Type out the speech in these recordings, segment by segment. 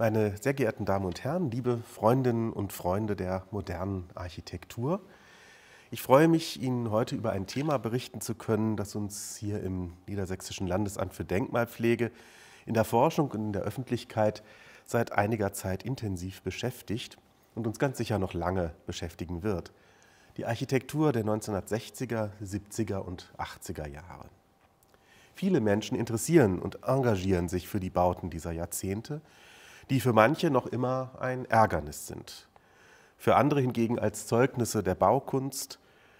Meine sehr geehrten Damen und Herren, liebe Freundinnen und Freunde der modernen Architektur, ich freue mich, Ihnen heute über ein Thema berichten zu können, das uns hier im Niedersächsischen Landesamt für Denkmalpflege in der Forschung und in der Öffentlichkeit seit einiger Zeit intensiv beschäftigt und uns ganz sicher noch lange beschäftigen wird. Die Architektur der 1960er, 70er und 80er Jahre. Viele Menschen interessieren und engagieren sich für die Bauten dieser Jahrzehnte die für manche noch immer ein Ärgernis sind, für andere hingegen als Zeugnisse der Baukunst,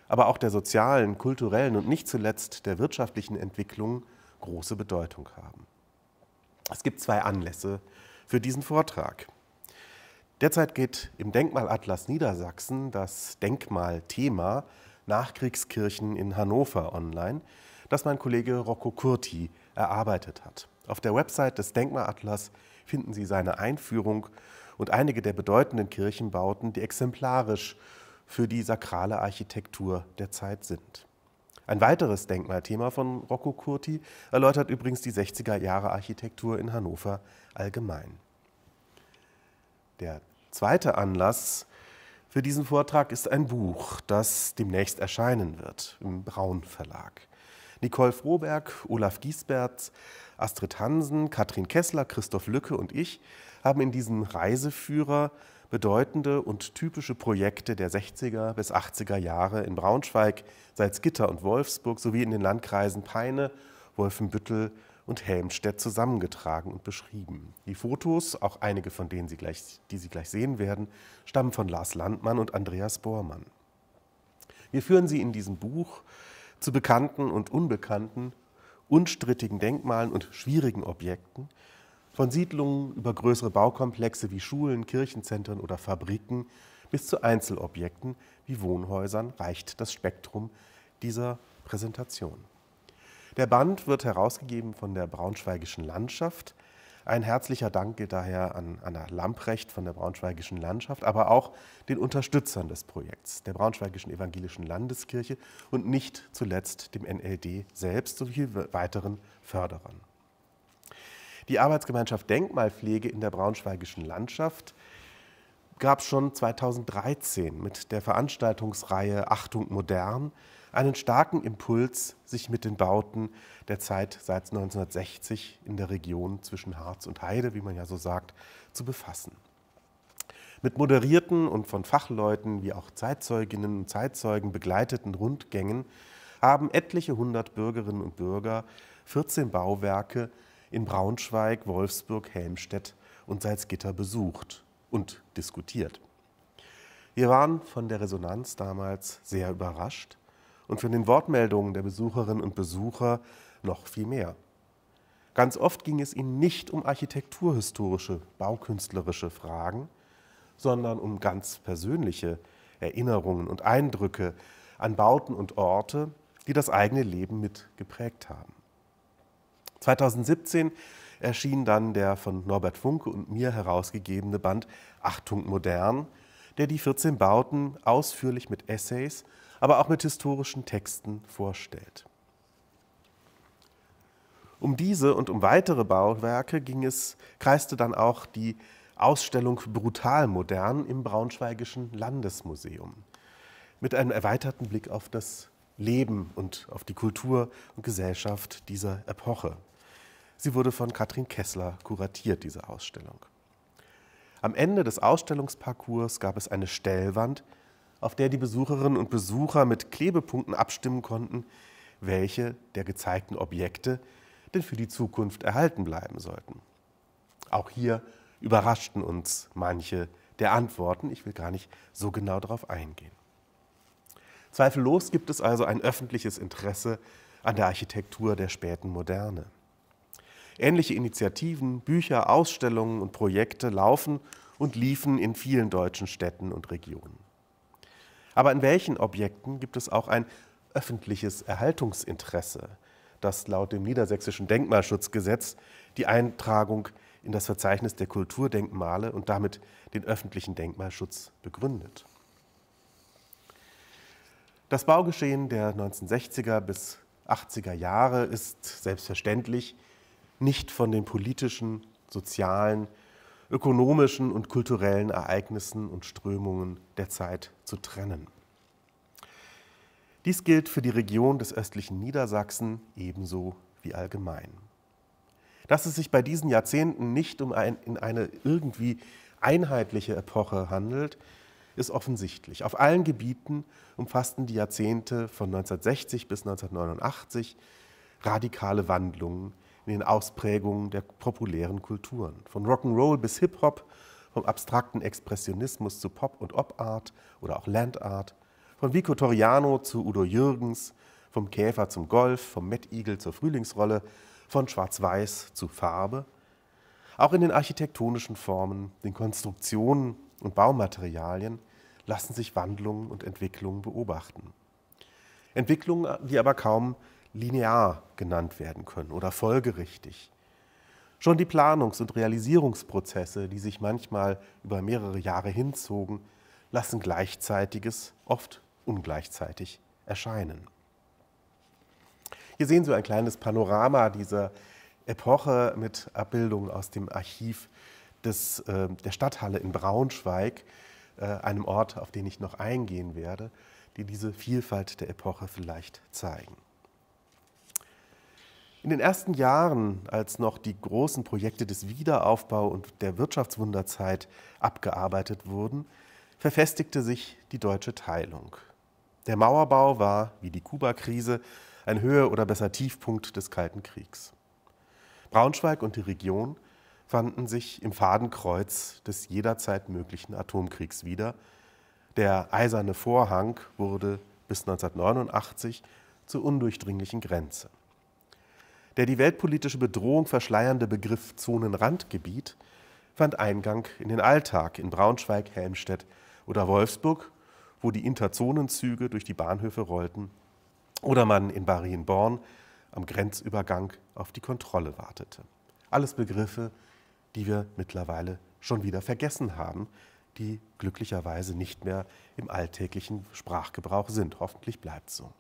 aber auch der sozialen, kulturellen und nicht zuletzt der wirtschaftlichen Entwicklung große Bedeutung haben. Es gibt zwei Anlässe für diesen Vortrag. Derzeit geht im Denkmalatlas Niedersachsen das Denkmalthema Nachkriegskirchen in Hannover online, das mein Kollege Rocco Curti erarbeitet hat. Auf der Website des Denkmalatlas finden Sie seine Einführung und einige der bedeutenden Kirchenbauten, die exemplarisch für die sakrale Architektur der Zeit sind. Ein weiteres Denkmalthema von Rocco Curti erläutert übrigens die 60er Jahre Architektur in Hannover allgemein. Der zweite Anlass für diesen Vortrag ist ein Buch, das demnächst erscheinen wird im Braun Verlag. Nicole Froberg, Olaf Giesberts Astrid Hansen, Katrin Kessler, Christoph Lücke und ich haben in diesem Reiseführer bedeutende und typische Projekte der 60er bis 80er Jahre in Braunschweig, Salzgitter und Wolfsburg sowie in den Landkreisen Peine, Wolfenbüttel und Helmstedt zusammengetragen und beschrieben. Die Fotos, auch einige von denen, Sie gleich, die Sie gleich sehen werden, stammen von Lars Landmann und Andreas Bormann. Wir führen Sie in diesem Buch zu bekannten und unbekannten unstrittigen Denkmalen und schwierigen Objekten, von Siedlungen über größere Baukomplexe wie Schulen, Kirchenzentren oder Fabriken bis zu Einzelobjekten wie Wohnhäusern reicht das Spektrum dieser Präsentation. Der Band wird herausgegeben von der Braunschweigischen Landschaft – ein herzlicher Dank gilt daher an Anna Lamprecht von der Braunschweigischen Landschaft, aber auch den Unterstützern des Projekts, der Braunschweigischen Evangelischen Landeskirche und nicht zuletzt dem NLD selbst sowie weiteren Förderern. Die Arbeitsgemeinschaft Denkmalpflege in der Braunschweigischen Landschaft gab schon 2013 mit der Veranstaltungsreihe Achtung modern einen starken Impuls, sich mit den Bauten der Zeit seit 1960 in der Region zwischen Harz und Heide, wie man ja so sagt, zu befassen. Mit moderierten und von Fachleuten wie auch Zeitzeuginnen und Zeitzeugen begleiteten Rundgängen haben etliche hundert Bürgerinnen und Bürger 14 Bauwerke in Braunschweig, Wolfsburg, Helmstedt und Salzgitter besucht und diskutiert. Wir waren von der Resonanz damals sehr überrascht und von den Wortmeldungen der Besucherinnen und Besucher noch viel mehr. Ganz oft ging es ihnen nicht um architekturhistorische, baukünstlerische Fragen, sondern um ganz persönliche Erinnerungen und Eindrücke an Bauten und Orte, die das eigene Leben mit geprägt haben. 2017 erschien dann der von Norbert Funke und mir herausgegebene Band Achtung Modern, der die 14 Bauten ausführlich mit Essays aber auch mit historischen Texten vorstellt. Um diese und um weitere Bauwerke ging es, kreiste dann auch die Ausstellung Brutal Modern im Braunschweigischen Landesmuseum mit einem erweiterten Blick auf das Leben und auf die Kultur und Gesellschaft dieser Epoche. Sie wurde von Katrin Kessler kuratiert, diese Ausstellung. Am Ende des Ausstellungsparcours gab es eine Stellwand auf der die Besucherinnen und Besucher mit Klebepunkten abstimmen konnten, welche der gezeigten Objekte denn für die Zukunft erhalten bleiben sollten. Auch hier überraschten uns manche der Antworten. Ich will gar nicht so genau darauf eingehen. Zweifellos gibt es also ein öffentliches Interesse an der Architektur der späten Moderne. Ähnliche Initiativen, Bücher, Ausstellungen und Projekte laufen und liefen in vielen deutschen Städten und Regionen. Aber in welchen Objekten gibt es auch ein öffentliches Erhaltungsinteresse, das laut dem niedersächsischen Denkmalschutzgesetz die Eintragung in das Verzeichnis der Kulturdenkmale und damit den öffentlichen Denkmalschutz begründet. Das Baugeschehen der 1960er bis 80er Jahre ist selbstverständlich nicht von den politischen, sozialen ökonomischen und kulturellen Ereignissen und Strömungen der Zeit zu trennen. Dies gilt für die Region des östlichen Niedersachsen ebenso wie allgemein. Dass es sich bei diesen Jahrzehnten nicht um ein, in eine irgendwie einheitliche Epoche handelt, ist offensichtlich. Auf allen Gebieten umfassten die Jahrzehnte von 1960 bis 1989 radikale Wandlungen in den Ausprägungen der populären Kulturen. Von Rock'n'Roll bis Hip-Hop, vom abstrakten Expressionismus zu Pop- und Op-Art oder auch Landart, von Vico Toriano zu Udo Jürgens, vom Käfer zum Golf, vom Met-Igel zur Frühlingsrolle, von Schwarz-Weiß zu Farbe. Auch in den architektonischen Formen, den Konstruktionen und Baumaterialien lassen sich Wandlungen und Entwicklungen beobachten. Entwicklungen, die aber kaum linear genannt werden können oder folgerichtig. Schon die Planungs- und Realisierungsprozesse, die sich manchmal über mehrere Jahre hinzogen, lassen Gleichzeitiges oft ungleichzeitig erscheinen. Hier sehen Sie ein kleines Panorama dieser Epoche mit Abbildungen aus dem Archiv des, äh, der Stadthalle in Braunschweig, äh, einem Ort, auf den ich noch eingehen werde, die diese Vielfalt der Epoche vielleicht zeigen. In den ersten Jahren, als noch die großen Projekte des Wiederaufbau und der Wirtschaftswunderzeit abgearbeitet wurden, verfestigte sich die deutsche Teilung. Der Mauerbau war, wie die Kuba-Krise, ein Höhe- oder besser Tiefpunkt des Kalten Kriegs. Braunschweig und die Region fanden sich im Fadenkreuz des jederzeit möglichen Atomkriegs wieder. Der eiserne Vorhang wurde bis 1989 zur undurchdringlichen Grenze. Der die weltpolitische Bedrohung verschleiernde Begriff Zonenrandgebiet fand Eingang in den Alltag in Braunschweig, Helmstedt oder Wolfsburg, wo die Interzonenzüge durch die Bahnhöfe rollten, oder man in Barienborn am Grenzübergang auf die Kontrolle wartete. Alles Begriffe, die wir mittlerweile schon wieder vergessen haben, die glücklicherweise nicht mehr im alltäglichen Sprachgebrauch sind. Hoffentlich bleibt so.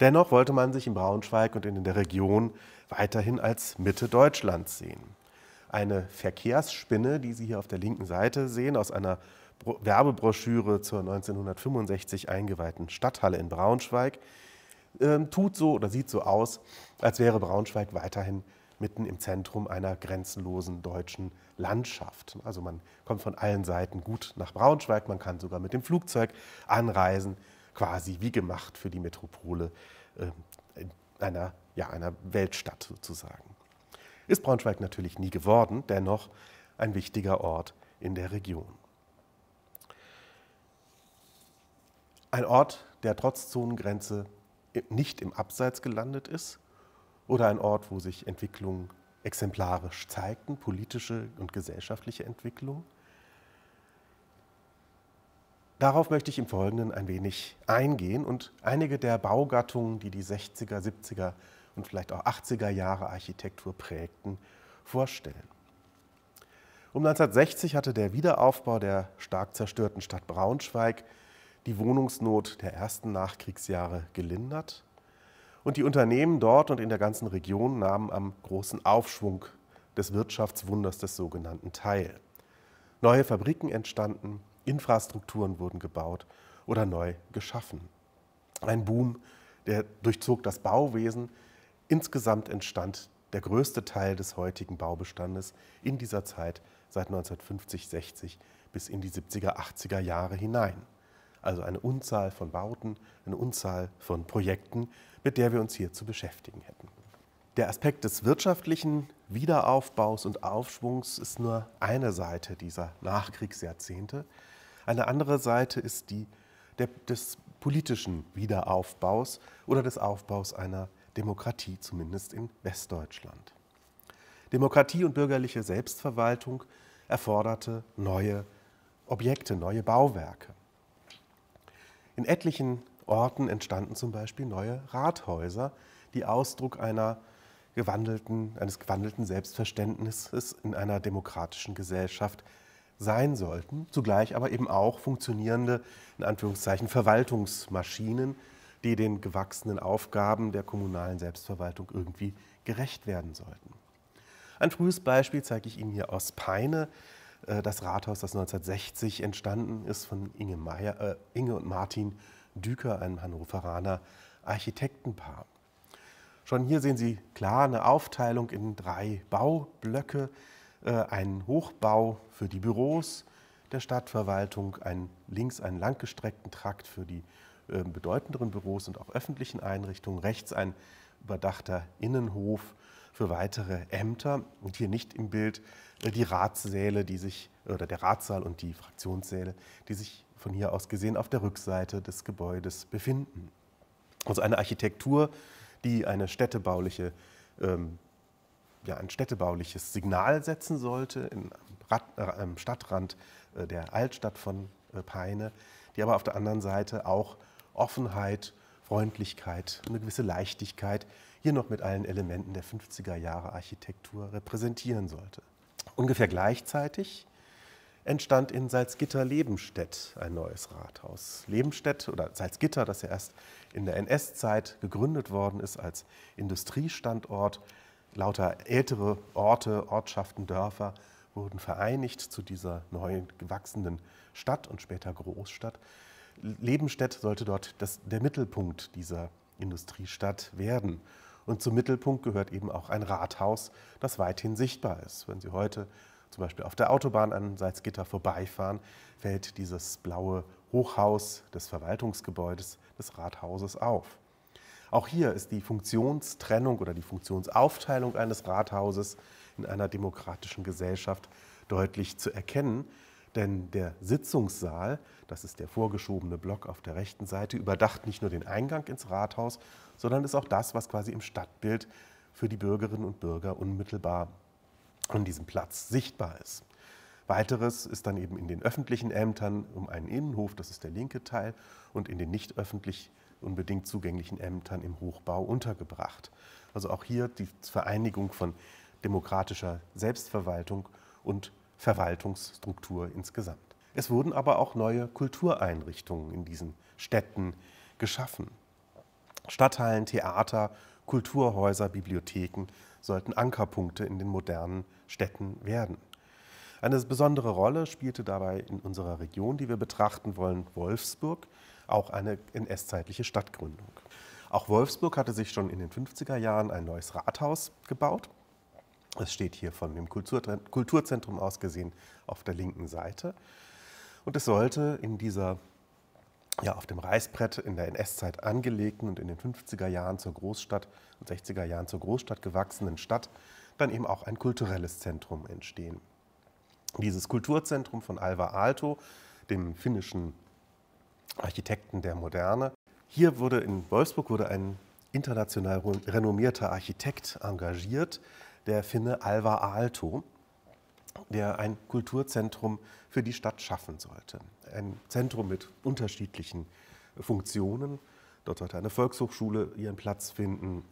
Dennoch wollte man sich in Braunschweig und in der Region weiterhin als Mitte Deutschlands sehen. Eine Verkehrsspinne, die Sie hier auf der linken Seite sehen, aus einer Werbebroschüre zur 1965 eingeweihten Stadthalle in Braunschweig, ähm, tut so oder sieht so aus, als wäre Braunschweig weiterhin mitten im Zentrum einer grenzenlosen deutschen Landschaft. Also man kommt von allen Seiten gut nach Braunschweig, man kann sogar mit dem Flugzeug anreisen, quasi wie gemacht für die Metropole äh, einer, ja, einer Weltstadt sozusagen. Ist Braunschweig natürlich nie geworden, dennoch ein wichtiger Ort in der Region. Ein Ort, der trotz Zonengrenze nicht im Abseits gelandet ist oder ein Ort, wo sich Entwicklungen exemplarisch zeigten, politische und gesellschaftliche Entwicklungen. Darauf möchte ich im Folgenden ein wenig eingehen und einige der Baugattungen, die die 60er, 70er und vielleicht auch 80er Jahre Architektur prägten, vorstellen. Um 1960 hatte der Wiederaufbau der stark zerstörten Stadt Braunschweig die Wohnungsnot der ersten Nachkriegsjahre gelindert und die Unternehmen dort und in der ganzen Region nahmen am großen Aufschwung des Wirtschaftswunders des sogenannten teil. Neue Fabriken entstanden, Infrastrukturen wurden gebaut oder neu geschaffen. Ein Boom, der durchzog das Bauwesen. Insgesamt entstand der größte Teil des heutigen Baubestandes in dieser Zeit seit 1950, 60 bis in die 70er, 80er Jahre hinein. Also eine Unzahl von Bauten, eine Unzahl von Projekten, mit der wir uns hier zu beschäftigen hätten. Der Aspekt des wirtschaftlichen Wiederaufbaus und Aufschwungs ist nur eine Seite dieser Nachkriegsjahrzehnte. Eine andere Seite ist die der, des politischen Wiederaufbaus oder des Aufbaus einer Demokratie, zumindest in Westdeutschland. Demokratie und bürgerliche Selbstverwaltung erforderte neue Objekte, neue Bauwerke. In etlichen Orten entstanden zum Beispiel neue Rathäuser, die Ausdruck einer gewandelten, eines gewandelten Selbstverständnisses in einer demokratischen Gesellschaft sein sollten, zugleich aber eben auch funktionierende, in Anführungszeichen, Verwaltungsmaschinen, die den gewachsenen Aufgaben der kommunalen Selbstverwaltung irgendwie gerecht werden sollten. Ein frühes Beispiel zeige ich Ihnen hier aus Peine, äh, das Rathaus, das 1960 entstanden ist von Inge, Meier, äh, Inge und Martin Düker, einem Hannoveraner Architektenpaar. Schon hier sehen Sie klar eine Aufteilung in drei Baublöcke, äh, ein Hochbau für die Büros der Stadtverwaltung, ein, links einen langgestreckten Trakt für die äh, bedeutenderen Büros und auch öffentlichen Einrichtungen, rechts ein überdachter Innenhof für weitere Ämter und hier nicht im Bild äh, die Ratssäle, die sich oder der Ratssaal und die Fraktionssäle, die sich von hier aus gesehen auf der Rückseite des Gebäudes befinden. Also eine Architektur, die eine städtebauliche ähm, ja ein städtebauliches Signal setzen sollte im, Rad, äh, im Stadtrand äh, der Altstadt von äh, Peine, die aber auf der anderen Seite auch Offenheit, Freundlichkeit, eine gewisse Leichtigkeit hier noch mit allen Elementen der 50er Jahre Architektur repräsentieren sollte. Ungefähr gleichzeitig entstand in Salzgitter-Lebenstedt ein neues Rathaus. Lebenstedt oder Salzgitter, das ja erst in der NS-Zeit gegründet worden ist als Industriestandort, lauter ältere Orte, Ortschaften, Dörfer wurden vereinigt zu dieser neu gewachsenen Stadt und später Großstadt. Lebenstedt sollte dort das, der Mittelpunkt dieser Industriestadt werden. Und zum Mittelpunkt gehört eben auch ein Rathaus, das weithin sichtbar ist. Wenn Sie heute zum Beispiel auf der Autobahn an Salzgitter vorbeifahren, fällt dieses blaue Hochhaus des Verwaltungsgebäudes des Rathauses auf. Auch hier ist die Funktionstrennung oder die Funktionsaufteilung eines Rathauses in einer demokratischen Gesellschaft deutlich zu erkennen. Denn der Sitzungssaal, das ist der vorgeschobene Block auf der rechten Seite, überdacht nicht nur den Eingang ins Rathaus, sondern ist auch das, was quasi im Stadtbild für die Bürgerinnen und Bürger unmittelbar an diesem Platz sichtbar ist. Weiteres ist dann eben in den öffentlichen Ämtern um einen Innenhof, das ist der linke Teil, und in den nicht öffentlich unbedingt zugänglichen Ämtern im Hochbau untergebracht. Also auch hier die Vereinigung von demokratischer Selbstverwaltung und Verwaltungsstruktur insgesamt. Es wurden aber auch neue Kultureinrichtungen in diesen Städten geschaffen. Stadthallen, Theater, Kulturhäuser, Bibliotheken sollten Ankerpunkte in den modernen Städten werden. Eine besondere Rolle spielte dabei in unserer Region, die wir betrachten wollen, Wolfsburg, auch eine NS-zeitliche Stadtgründung. Auch Wolfsburg hatte sich schon in den 50er Jahren ein neues Rathaus gebaut. Es steht hier von dem Kulturzentrum aus gesehen auf der linken Seite. Und es sollte in dieser ja, auf dem Reißbrett in der NS-Zeit angelegten und in den 50er Jahren zur Großstadt und 60er Jahren zur Großstadt gewachsenen Stadt dann eben auch ein kulturelles Zentrum entstehen. Dieses Kulturzentrum von Alva Aalto, dem finnischen Architekten der Moderne. Hier wurde in Wolfsburg wurde ein international renommierter Architekt engagiert, der Finne Alvar Aalto, der ein Kulturzentrum für die Stadt schaffen sollte. Ein Zentrum mit unterschiedlichen Funktionen. Dort sollte eine Volkshochschule ihren Platz finden,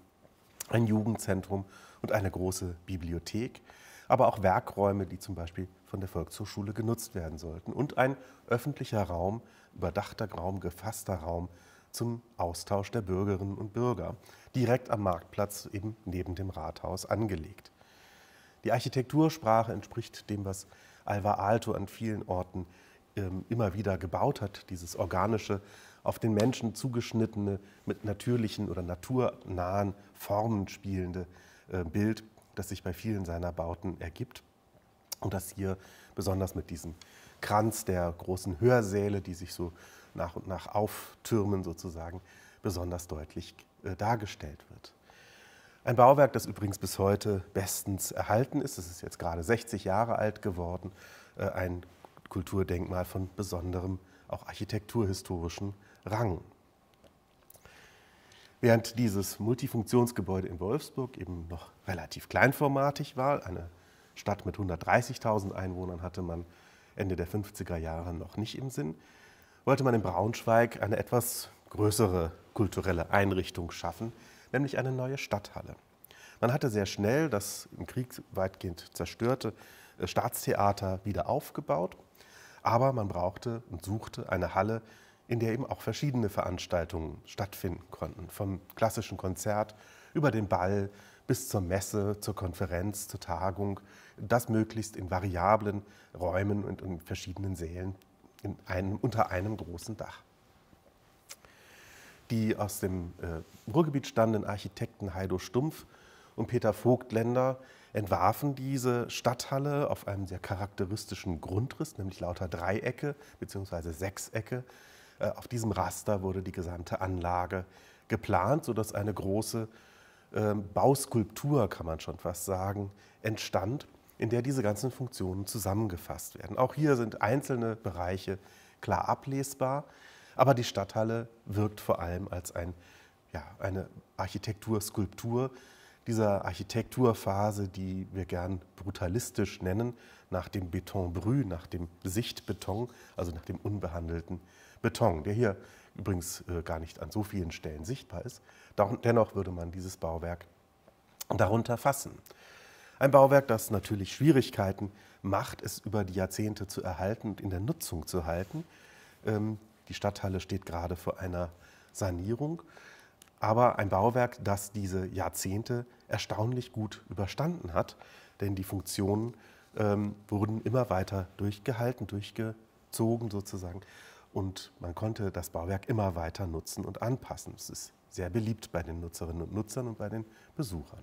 ein Jugendzentrum und eine große Bibliothek aber auch Werkräume, die zum Beispiel von der Volkshochschule genutzt werden sollten und ein öffentlicher Raum, überdachter Raum, gefasster Raum zum Austausch der Bürgerinnen und Bürger, direkt am Marktplatz eben neben dem Rathaus angelegt. Die Architektursprache entspricht dem, was Alvar Aalto an vielen Orten ähm, immer wieder gebaut hat, dieses organische, auf den Menschen zugeschnittene, mit natürlichen oder naturnahen Formen spielende äh, Bild das sich bei vielen seiner Bauten ergibt. Und das hier besonders mit diesem Kranz der großen Hörsäle, die sich so nach und nach auftürmen, sozusagen, besonders deutlich äh, dargestellt wird. Ein Bauwerk, das übrigens bis heute bestens erhalten ist. Es ist jetzt gerade 60 Jahre alt geworden. Äh, ein Kulturdenkmal von besonderem, auch architekturhistorischen Rang. Während dieses Multifunktionsgebäude in Wolfsburg eben noch relativ kleinformatig war, eine Stadt mit 130.000 Einwohnern hatte man Ende der 50er Jahre noch nicht im Sinn, wollte man in Braunschweig eine etwas größere kulturelle Einrichtung schaffen, nämlich eine neue Stadthalle. Man hatte sehr schnell das im Krieg weitgehend zerstörte äh, Staatstheater wieder aufgebaut, aber man brauchte und suchte eine Halle, in der eben auch verschiedene Veranstaltungen stattfinden konnten. Vom klassischen Konzert über den Ball bis zur Messe, zur Konferenz, zur Tagung. Das möglichst in variablen Räumen und in verschiedenen Sälen in einem, unter einem großen Dach. Die aus dem äh, Ruhrgebiet stammenden Architekten Heido Stumpf und Peter Vogtländer entwarfen diese Stadthalle auf einem sehr charakteristischen Grundriss, nämlich lauter Dreiecke bzw. Sechsecke, äh, auf diesem Raster wurde die gesamte Anlage geplant, sodass eine große ähm, Bauskulptur, kann man schon fast sagen, entstand, in der diese ganzen Funktionen zusammengefasst werden. Auch hier sind einzelne Bereiche klar ablesbar, aber die Stadthalle wirkt vor allem als ein, ja, eine Architekturskulptur dieser Architekturphase, die wir gern brutalistisch nennen, nach dem Betonbrü, nach dem Sichtbeton, also nach dem unbehandelten Beton, der hier übrigens äh, gar nicht an so vielen Stellen sichtbar ist. Dennoch würde man dieses Bauwerk darunter fassen. Ein Bauwerk, das natürlich Schwierigkeiten macht, es über die Jahrzehnte zu erhalten und in der Nutzung zu halten. Ähm, die Stadthalle steht gerade vor einer Sanierung, aber ein Bauwerk, das diese Jahrzehnte erstaunlich gut überstanden hat, denn die Funktionen ähm, wurden immer weiter durchgehalten, durchgezogen sozusagen und man konnte das Bauwerk immer weiter nutzen und anpassen. Es ist sehr beliebt bei den Nutzerinnen und Nutzern und bei den Besuchern.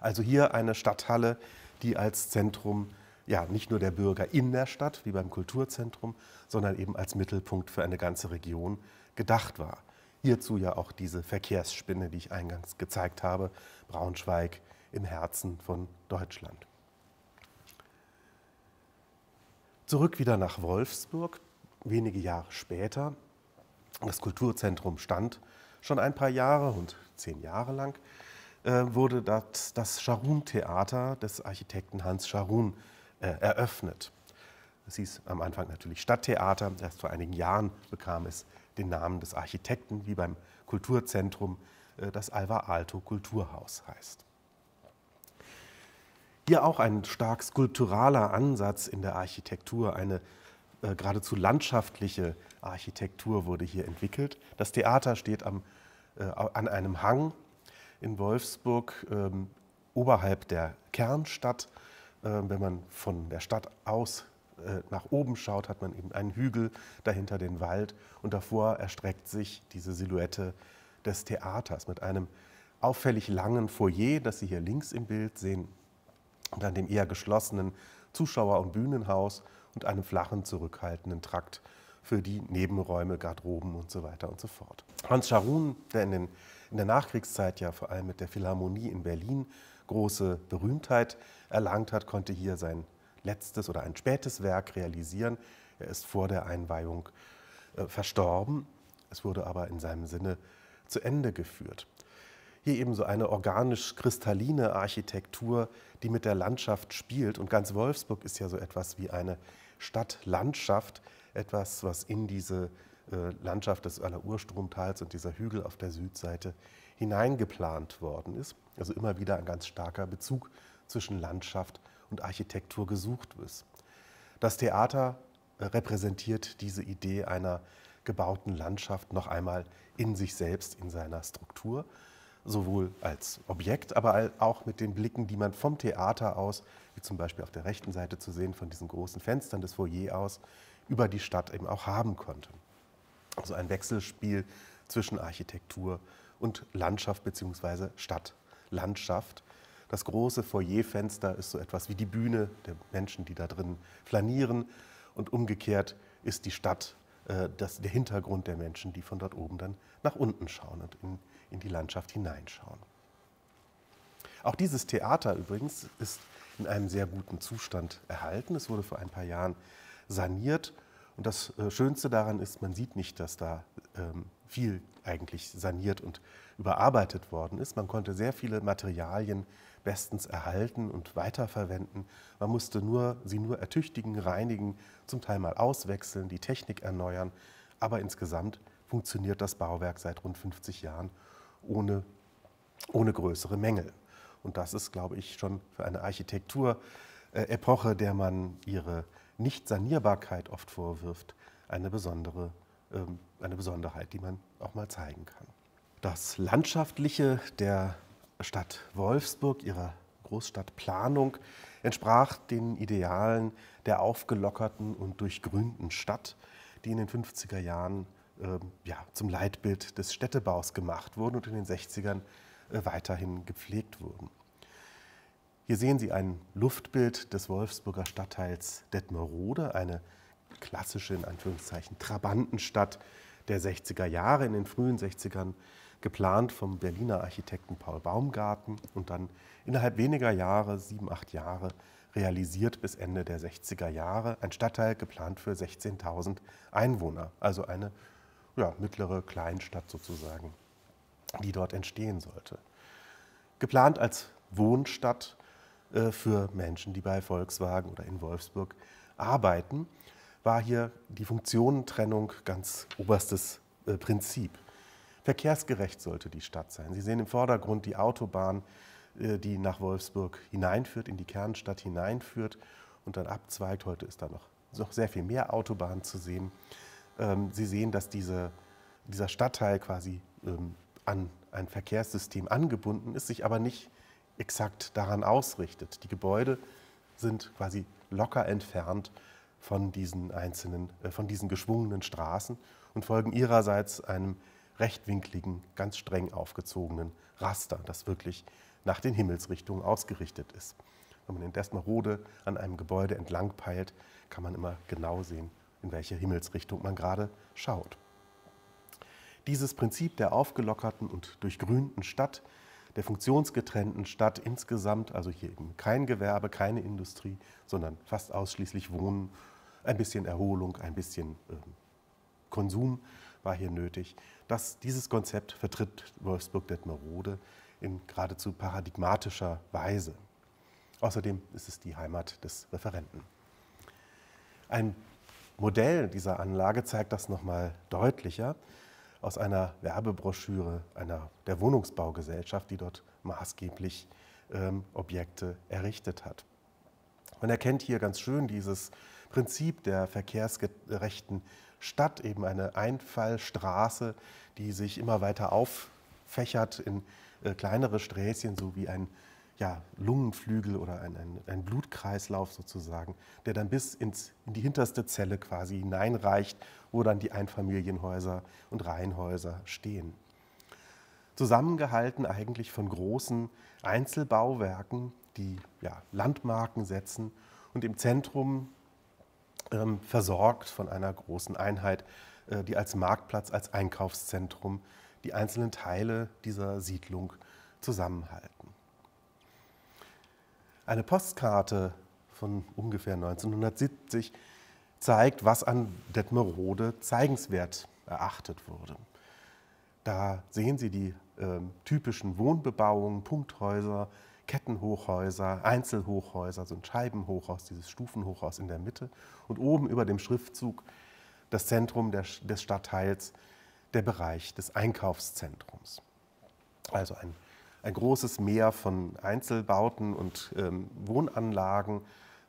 Also hier eine Stadthalle, die als Zentrum ja, nicht nur der Bürger in der Stadt, wie beim Kulturzentrum, sondern eben als Mittelpunkt für eine ganze Region gedacht war. Hierzu ja auch diese Verkehrsspinne, die ich eingangs gezeigt habe, Braunschweig im Herzen von Deutschland. Zurück wieder nach Wolfsburg wenige Jahre später. Das Kulturzentrum stand schon ein paar Jahre und zehn Jahre lang äh, wurde das, das Scharun-Theater des Architekten Hans Scharun äh, eröffnet. Es hieß am Anfang natürlich Stadttheater, erst vor einigen Jahren bekam es den Namen des Architekten, wie beim Kulturzentrum, äh, das Alva Alto Kulturhaus heißt. Hier auch ein stark skulpturaler Ansatz in der Architektur, eine äh, geradezu landschaftliche Architektur wurde hier entwickelt. Das Theater steht am, äh, an einem Hang in Wolfsburg, ähm, oberhalb der Kernstadt. Äh, wenn man von der Stadt aus äh, nach oben schaut, hat man eben einen Hügel, dahinter den Wald und davor erstreckt sich diese Silhouette des Theaters mit einem auffällig langen Foyer, das Sie hier links im Bild sehen, und an dem eher geschlossenen Zuschauer- und Bühnenhaus und einem flachen, zurückhaltenden Trakt für die Nebenräume, Garderoben und so weiter und so fort. Hans Scharun, der in, den, in der Nachkriegszeit ja vor allem mit der Philharmonie in Berlin große Berühmtheit erlangt hat, konnte hier sein letztes oder ein spätes Werk realisieren. Er ist vor der Einweihung äh, verstorben. Es wurde aber in seinem Sinne zu Ende geführt. Hier ebenso eine organisch-kristalline Architektur, die mit der Landschaft spielt. Und ganz Wolfsburg ist ja so etwas wie eine Stadtlandschaft etwas, was in diese äh, Landschaft des Aller-Urstromtals und dieser Hügel auf der Südseite hineingeplant worden ist. Also immer wieder ein ganz starker Bezug zwischen Landschaft und Architektur gesucht ist. Das Theater äh, repräsentiert diese Idee einer gebauten Landschaft noch einmal in sich selbst, in seiner Struktur sowohl als Objekt, aber auch mit den Blicken, die man vom Theater aus, wie zum Beispiel auf der rechten Seite zu sehen, von diesen großen Fenstern des Foyer aus, über die Stadt eben auch haben konnte. Also ein Wechselspiel zwischen Architektur und Landschaft bzw. Stadtlandschaft. Das große Foyerfenster ist so etwas wie die Bühne der Menschen, die da drin flanieren. Und umgekehrt ist die Stadt äh, das, der Hintergrund der Menschen, die von dort oben dann nach unten schauen und in in die Landschaft hineinschauen. Auch dieses Theater übrigens ist in einem sehr guten Zustand erhalten. Es wurde vor ein paar Jahren saniert. Und das äh, Schönste daran ist, man sieht nicht, dass da ähm, viel eigentlich saniert und überarbeitet worden ist. Man konnte sehr viele Materialien bestens erhalten und weiterverwenden. Man musste nur, sie nur ertüchtigen, reinigen, zum Teil mal auswechseln, die Technik erneuern. Aber insgesamt funktioniert das Bauwerk seit rund 50 Jahren ohne, ohne größere Mängel. Und das ist, glaube ich, schon für eine Architekturepoche, der man ihre Nicht-Sanierbarkeit oft vorwirft, eine besondere ähm, eine Besonderheit, die man auch mal zeigen kann. Das Landschaftliche der Stadt Wolfsburg, ihrer Großstadtplanung, entsprach den Idealen der aufgelockerten und durchgrünten Stadt, die in den 50er Jahren ähm, ja, zum Leitbild des Städtebaus gemacht wurden und in den 60ern äh, weiterhin gepflegt wurden. Hier sehen Sie ein Luftbild des Wolfsburger Stadtteils Detmerode, eine klassische, in Anführungszeichen, Trabantenstadt der 60er Jahre, in den frühen 60ern geplant vom Berliner Architekten Paul Baumgarten und dann innerhalb weniger Jahre, sieben, acht Jahre, realisiert bis Ende der 60er Jahre. Ein Stadtteil geplant für 16.000 Einwohner, also eine ja, mittlere Kleinstadt sozusagen, die dort entstehen sollte. Geplant als Wohnstadt äh, für Menschen, die bei Volkswagen oder in Wolfsburg arbeiten, war hier die Funktionentrennung ganz oberstes äh, Prinzip. Verkehrsgerecht sollte die Stadt sein. Sie sehen im Vordergrund die Autobahn, äh, die nach Wolfsburg hineinführt, in die Kernstadt hineinführt und dann abzweigt. Heute ist da noch, noch sehr viel mehr Autobahn zu sehen ähm, Sie sehen, dass diese, dieser Stadtteil quasi ähm, an ein Verkehrssystem angebunden ist, sich aber nicht exakt daran ausrichtet. Die Gebäude sind quasi locker entfernt von diesen einzelnen, äh, von diesen geschwungenen Straßen und folgen ihrerseits einem rechtwinkligen, ganz streng aufgezogenen Raster, das wirklich nach den Himmelsrichtungen ausgerichtet ist. Wenn man in Desmerode an einem Gebäude entlangpeilt, kann man immer genau sehen, in welche Himmelsrichtung man gerade schaut. Dieses Prinzip der aufgelockerten und durchgrünten Stadt, der funktionsgetrennten Stadt insgesamt, also hier eben kein Gewerbe, keine Industrie, sondern fast ausschließlich Wohnen, ein bisschen Erholung, ein bisschen äh, Konsum war hier nötig. Das, dieses Konzept vertritt Wolfsburg-Detmerode in geradezu paradigmatischer Weise. Außerdem ist es die Heimat des Referenten. Ein Modell dieser Anlage zeigt das nochmal deutlicher aus einer Werbebroschüre einer der Wohnungsbaugesellschaft, die dort maßgeblich ähm, Objekte errichtet hat. Man erkennt hier ganz schön dieses Prinzip der verkehrsgerechten Stadt, eben eine Einfallstraße, die sich immer weiter auffächert in äh, kleinere Sträßchen, so wie ein ja, Lungenflügel oder ein, ein, ein, Blutkreislauf sozusagen, der dann bis ins, in die hinterste Zelle quasi hineinreicht, wo dann die Einfamilienhäuser und Reihenhäuser stehen. Zusammengehalten eigentlich von großen Einzelbauwerken, die ja, Landmarken setzen und im Zentrum ähm, versorgt von einer großen Einheit, äh, die als Marktplatz, als Einkaufszentrum die einzelnen Teile dieser Siedlung zusammenhalten. Eine Postkarte von ungefähr 1970 zeigt, was an Detmerode zeigenswert erachtet wurde. Da sehen Sie die äh, typischen Wohnbebauungen, Punkthäuser, Kettenhochhäuser, Einzelhochhäuser, so ein Scheibenhochhaus, dieses Stufenhochhaus in der Mitte und oben über dem Schriftzug das Zentrum der, des Stadtteils, der Bereich des Einkaufszentrums. Also ein ein großes Meer von Einzelbauten und ähm, Wohnanlagen,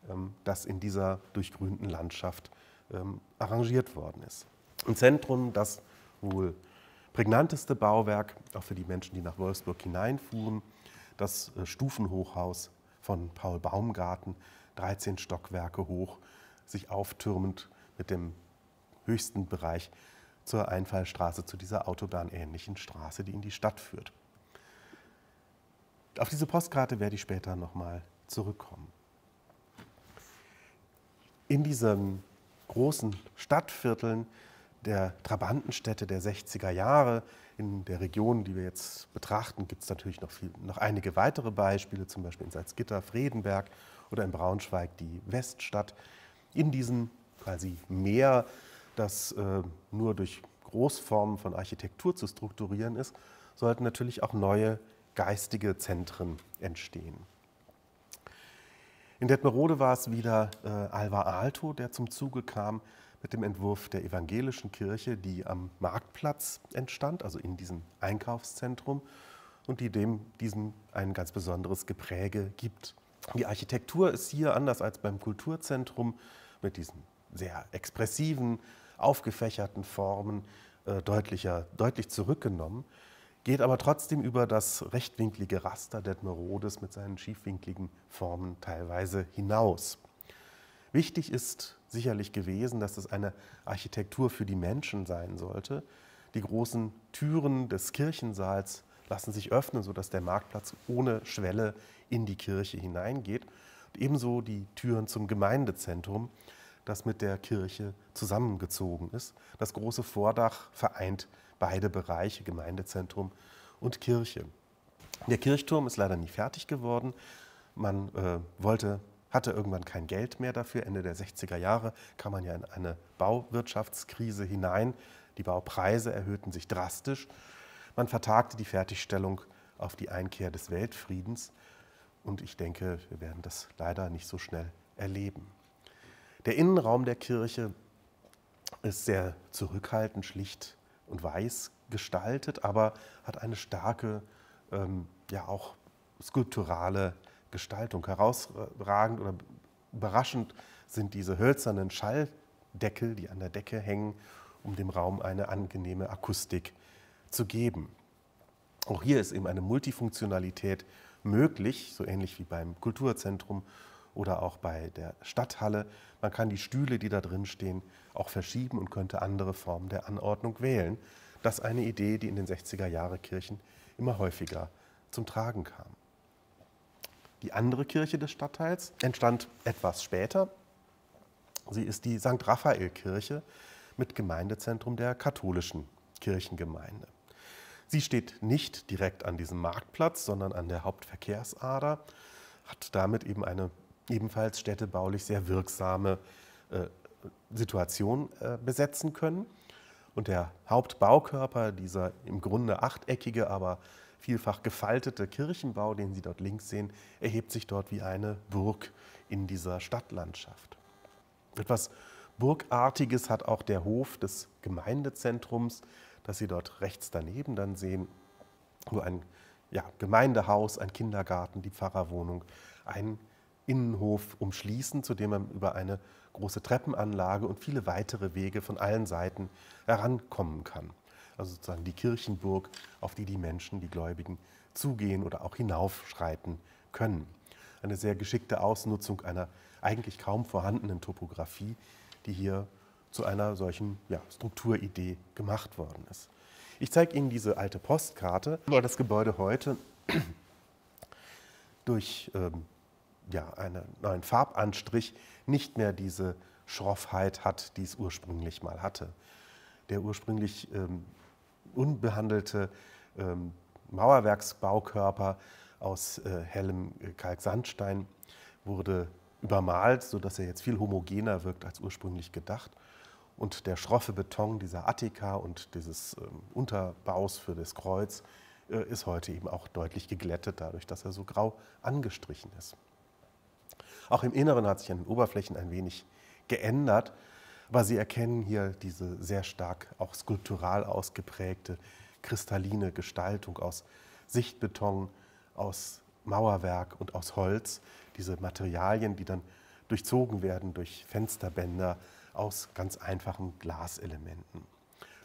ähm, das in dieser durchgrünten Landschaft ähm, arrangiert worden ist. Im Zentrum das wohl prägnanteste Bauwerk, auch für die Menschen, die nach Wolfsburg hineinfuhren, das äh, Stufenhochhaus von Paul Baumgarten, 13 Stockwerke hoch, sich auftürmend mit dem höchsten Bereich zur Einfallstraße, zu dieser autobahnähnlichen Straße, die in die Stadt führt. Auf diese Postkarte werde ich später nochmal zurückkommen. In diesen großen Stadtvierteln der Trabantenstädte der 60er Jahre, in der Region, die wir jetzt betrachten, gibt es natürlich noch, viel, noch einige weitere Beispiele, zum Beispiel in Salzgitter, Fredenberg oder in Braunschweig die Weststadt. In diesem quasi Meer, das äh, nur durch Großformen von Architektur zu strukturieren ist, sollten natürlich auch neue geistige Zentren entstehen. In Detmerode war es wieder äh, Alvar Aalto, der zum Zuge kam mit dem Entwurf der evangelischen Kirche, die am Marktplatz entstand, also in diesem Einkaufszentrum und die dem diesem ein ganz besonderes Gepräge gibt. Die Architektur ist hier anders als beim Kulturzentrum mit diesen sehr expressiven, aufgefächerten Formen äh, deutlicher, deutlich zurückgenommen geht aber trotzdem über das rechtwinklige Raster Detmerodes mit seinen schiefwinkligen Formen teilweise hinaus. Wichtig ist sicherlich gewesen, dass es eine Architektur für die Menschen sein sollte. Die großen Türen des Kirchensaals lassen sich öffnen, sodass der Marktplatz ohne Schwelle in die Kirche hineingeht. Und ebenso die Türen zum Gemeindezentrum, das mit der Kirche zusammengezogen ist. Das große Vordach vereint beide Bereiche, Gemeindezentrum und Kirche. Der Kirchturm ist leider nie fertig geworden. Man äh, wollte, hatte irgendwann kein Geld mehr dafür. Ende der 60er Jahre kam man ja in eine Bauwirtschaftskrise hinein. Die Baupreise erhöhten sich drastisch. Man vertagte die Fertigstellung auf die Einkehr des Weltfriedens. Und ich denke, wir werden das leider nicht so schnell erleben. Der Innenraum der Kirche ist sehr zurückhaltend, schlicht und weiß gestaltet, aber hat eine starke, ähm, ja auch skulpturale Gestaltung. Herausragend oder überraschend sind diese hölzernen Schalldeckel, die an der Decke hängen, um dem Raum eine angenehme Akustik zu geben. Auch hier ist eben eine Multifunktionalität möglich, so ähnlich wie beim Kulturzentrum oder auch bei der Stadthalle. Man kann die Stühle, die da drin stehen, auch verschieben und könnte andere Formen der Anordnung wählen. Das ist eine Idee, die in den 60er Jahre Kirchen immer häufiger zum Tragen kam. Die andere Kirche des Stadtteils entstand etwas später. Sie ist die St. Raphael-Kirche mit Gemeindezentrum der katholischen Kirchengemeinde. Sie steht nicht direkt an diesem Marktplatz, sondern an der Hauptverkehrsader, hat damit eben eine ebenfalls städtebaulich sehr wirksame äh, Situation äh, besetzen können. Und der Hauptbaukörper, dieser im Grunde achteckige, aber vielfach gefaltete Kirchenbau, den Sie dort links sehen, erhebt sich dort wie eine Burg in dieser Stadtlandschaft. Etwas Burgartiges hat auch der Hof des Gemeindezentrums, das Sie dort rechts daneben dann sehen, wo ein ja, Gemeindehaus, ein Kindergarten, die Pfarrerwohnung, ein Innenhof umschließen, zu dem man über eine große Treppenanlage und viele weitere Wege von allen Seiten herankommen kann. Also sozusagen die Kirchenburg, auf die die Menschen, die Gläubigen, zugehen oder auch hinaufschreiten können. Eine sehr geschickte Ausnutzung einer eigentlich kaum vorhandenen Topografie, die hier zu einer solchen ja, Strukturidee gemacht worden ist. Ich zeige Ihnen diese alte Postkarte, weil das Gebäude heute durch ähm, ja, eine, einen Farbanstrich nicht mehr diese Schroffheit hat, die es ursprünglich mal hatte. Der ursprünglich ähm, unbehandelte ähm, Mauerwerksbaukörper aus äh, hellem äh, Kalksandstein wurde übermalt, sodass er jetzt viel homogener wirkt als ursprünglich gedacht. Und der schroffe Beton dieser Attika und dieses ähm, Unterbaus für das Kreuz äh, ist heute eben auch deutlich geglättet, dadurch, dass er so grau angestrichen ist. Auch im Inneren hat sich an den Oberflächen ein wenig geändert. Aber Sie erkennen hier diese sehr stark auch skulptural ausgeprägte kristalline Gestaltung aus Sichtbeton, aus Mauerwerk und aus Holz. Diese Materialien, die dann durchzogen werden durch Fensterbänder aus ganz einfachen Glaselementen.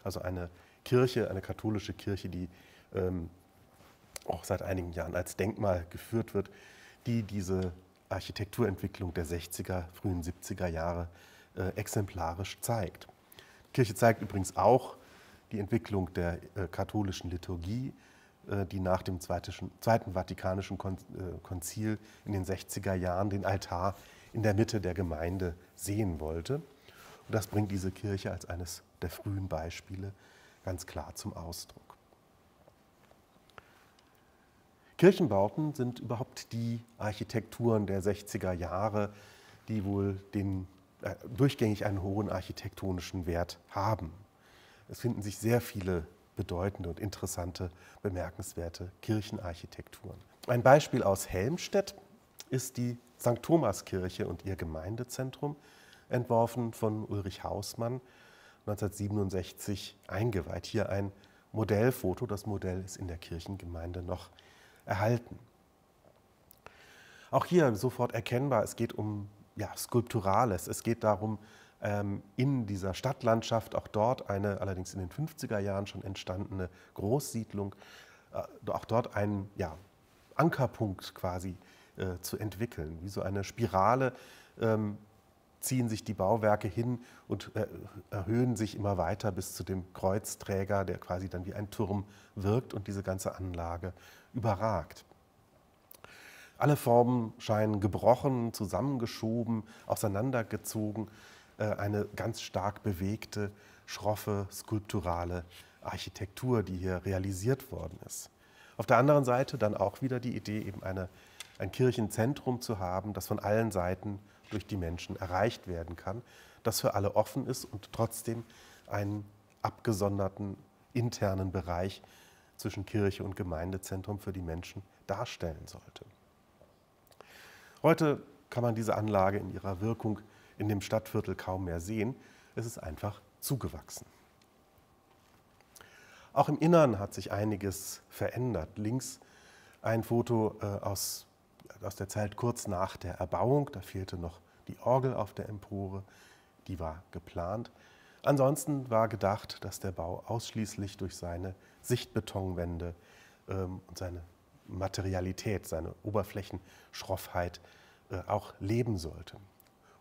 Also eine Kirche, eine katholische Kirche, die ähm, auch seit einigen Jahren als Denkmal geführt wird, die diese Architekturentwicklung der 60er, frühen 70er Jahre äh, exemplarisch zeigt. Die Kirche zeigt übrigens auch die Entwicklung der äh, katholischen Liturgie, äh, die nach dem Zweiten, Zweiten Vatikanischen Kon äh, Konzil in den 60er Jahren den Altar in der Mitte der Gemeinde sehen wollte. Und das bringt diese Kirche als eines der frühen Beispiele ganz klar zum Ausdruck. Kirchenbauten sind überhaupt die Architekturen der 60er Jahre, die wohl den, äh, durchgängig einen hohen architektonischen Wert haben. Es finden sich sehr viele bedeutende und interessante, bemerkenswerte Kirchenarchitekturen. Ein Beispiel aus Helmstedt ist die St. Thomaskirche und ihr Gemeindezentrum, entworfen von Ulrich Hausmann, 1967 eingeweiht. Hier ein Modellfoto. Das Modell ist in der Kirchengemeinde noch erhalten. Auch hier sofort erkennbar, es geht um ja, Skulpturales, es geht darum, ähm, in dieser Stadtlandschaft, auch dort eine allerdings in den 50er Jahren schon entstandene Großsiedlung, äh, auch dort einen ja, Ankerpunkt quasi äh, zu entwickeln. Wie so eine Spirale ähm, ziehen sich die Bauwerke hin und äh, erhöhen sich immer weiter bis zu dem Kreuzträger, der quasi dann wie ein Turm wirkt und diese ganze Anlage überragt. Alle Formen scheinen gebrochen, zusammengeschoben, auseinandergezogen, äh, eine ganz stark bewegte, schroffe, skulpturale Architektur, die hier realisiert worden ist. Auf der anderen Seite dann auch wieder die Idee, eben eine, ein Kirchenzentrum zu haben, das von allen Seiten durch die Menschen erreicht werden kann, das für alle offen ist und trotzdem einen abgesonderten internen Bereich zwischen Kirche und Gemeindezentrum für die Menschen darstellen sollte. Heute kann man diese Anlage in ihrer Wirkung in dem Stadtviertel kaum mehr sehen. Es ist einfach zugewachsen. Auch im Innern hat sich einiges verändert. Links ein Foto äh, aus, aus der Zeit kurz nach der Erbauung. Da fehlte noch die Orgel auf der Empore. Die war geplant. Ansonsten war gedacht, dass der Bau ausschließlich durch seine Sichtbetonwände ähm, und seine Materialität, seine Oberflächenschroffheit äh, auch leben sollte.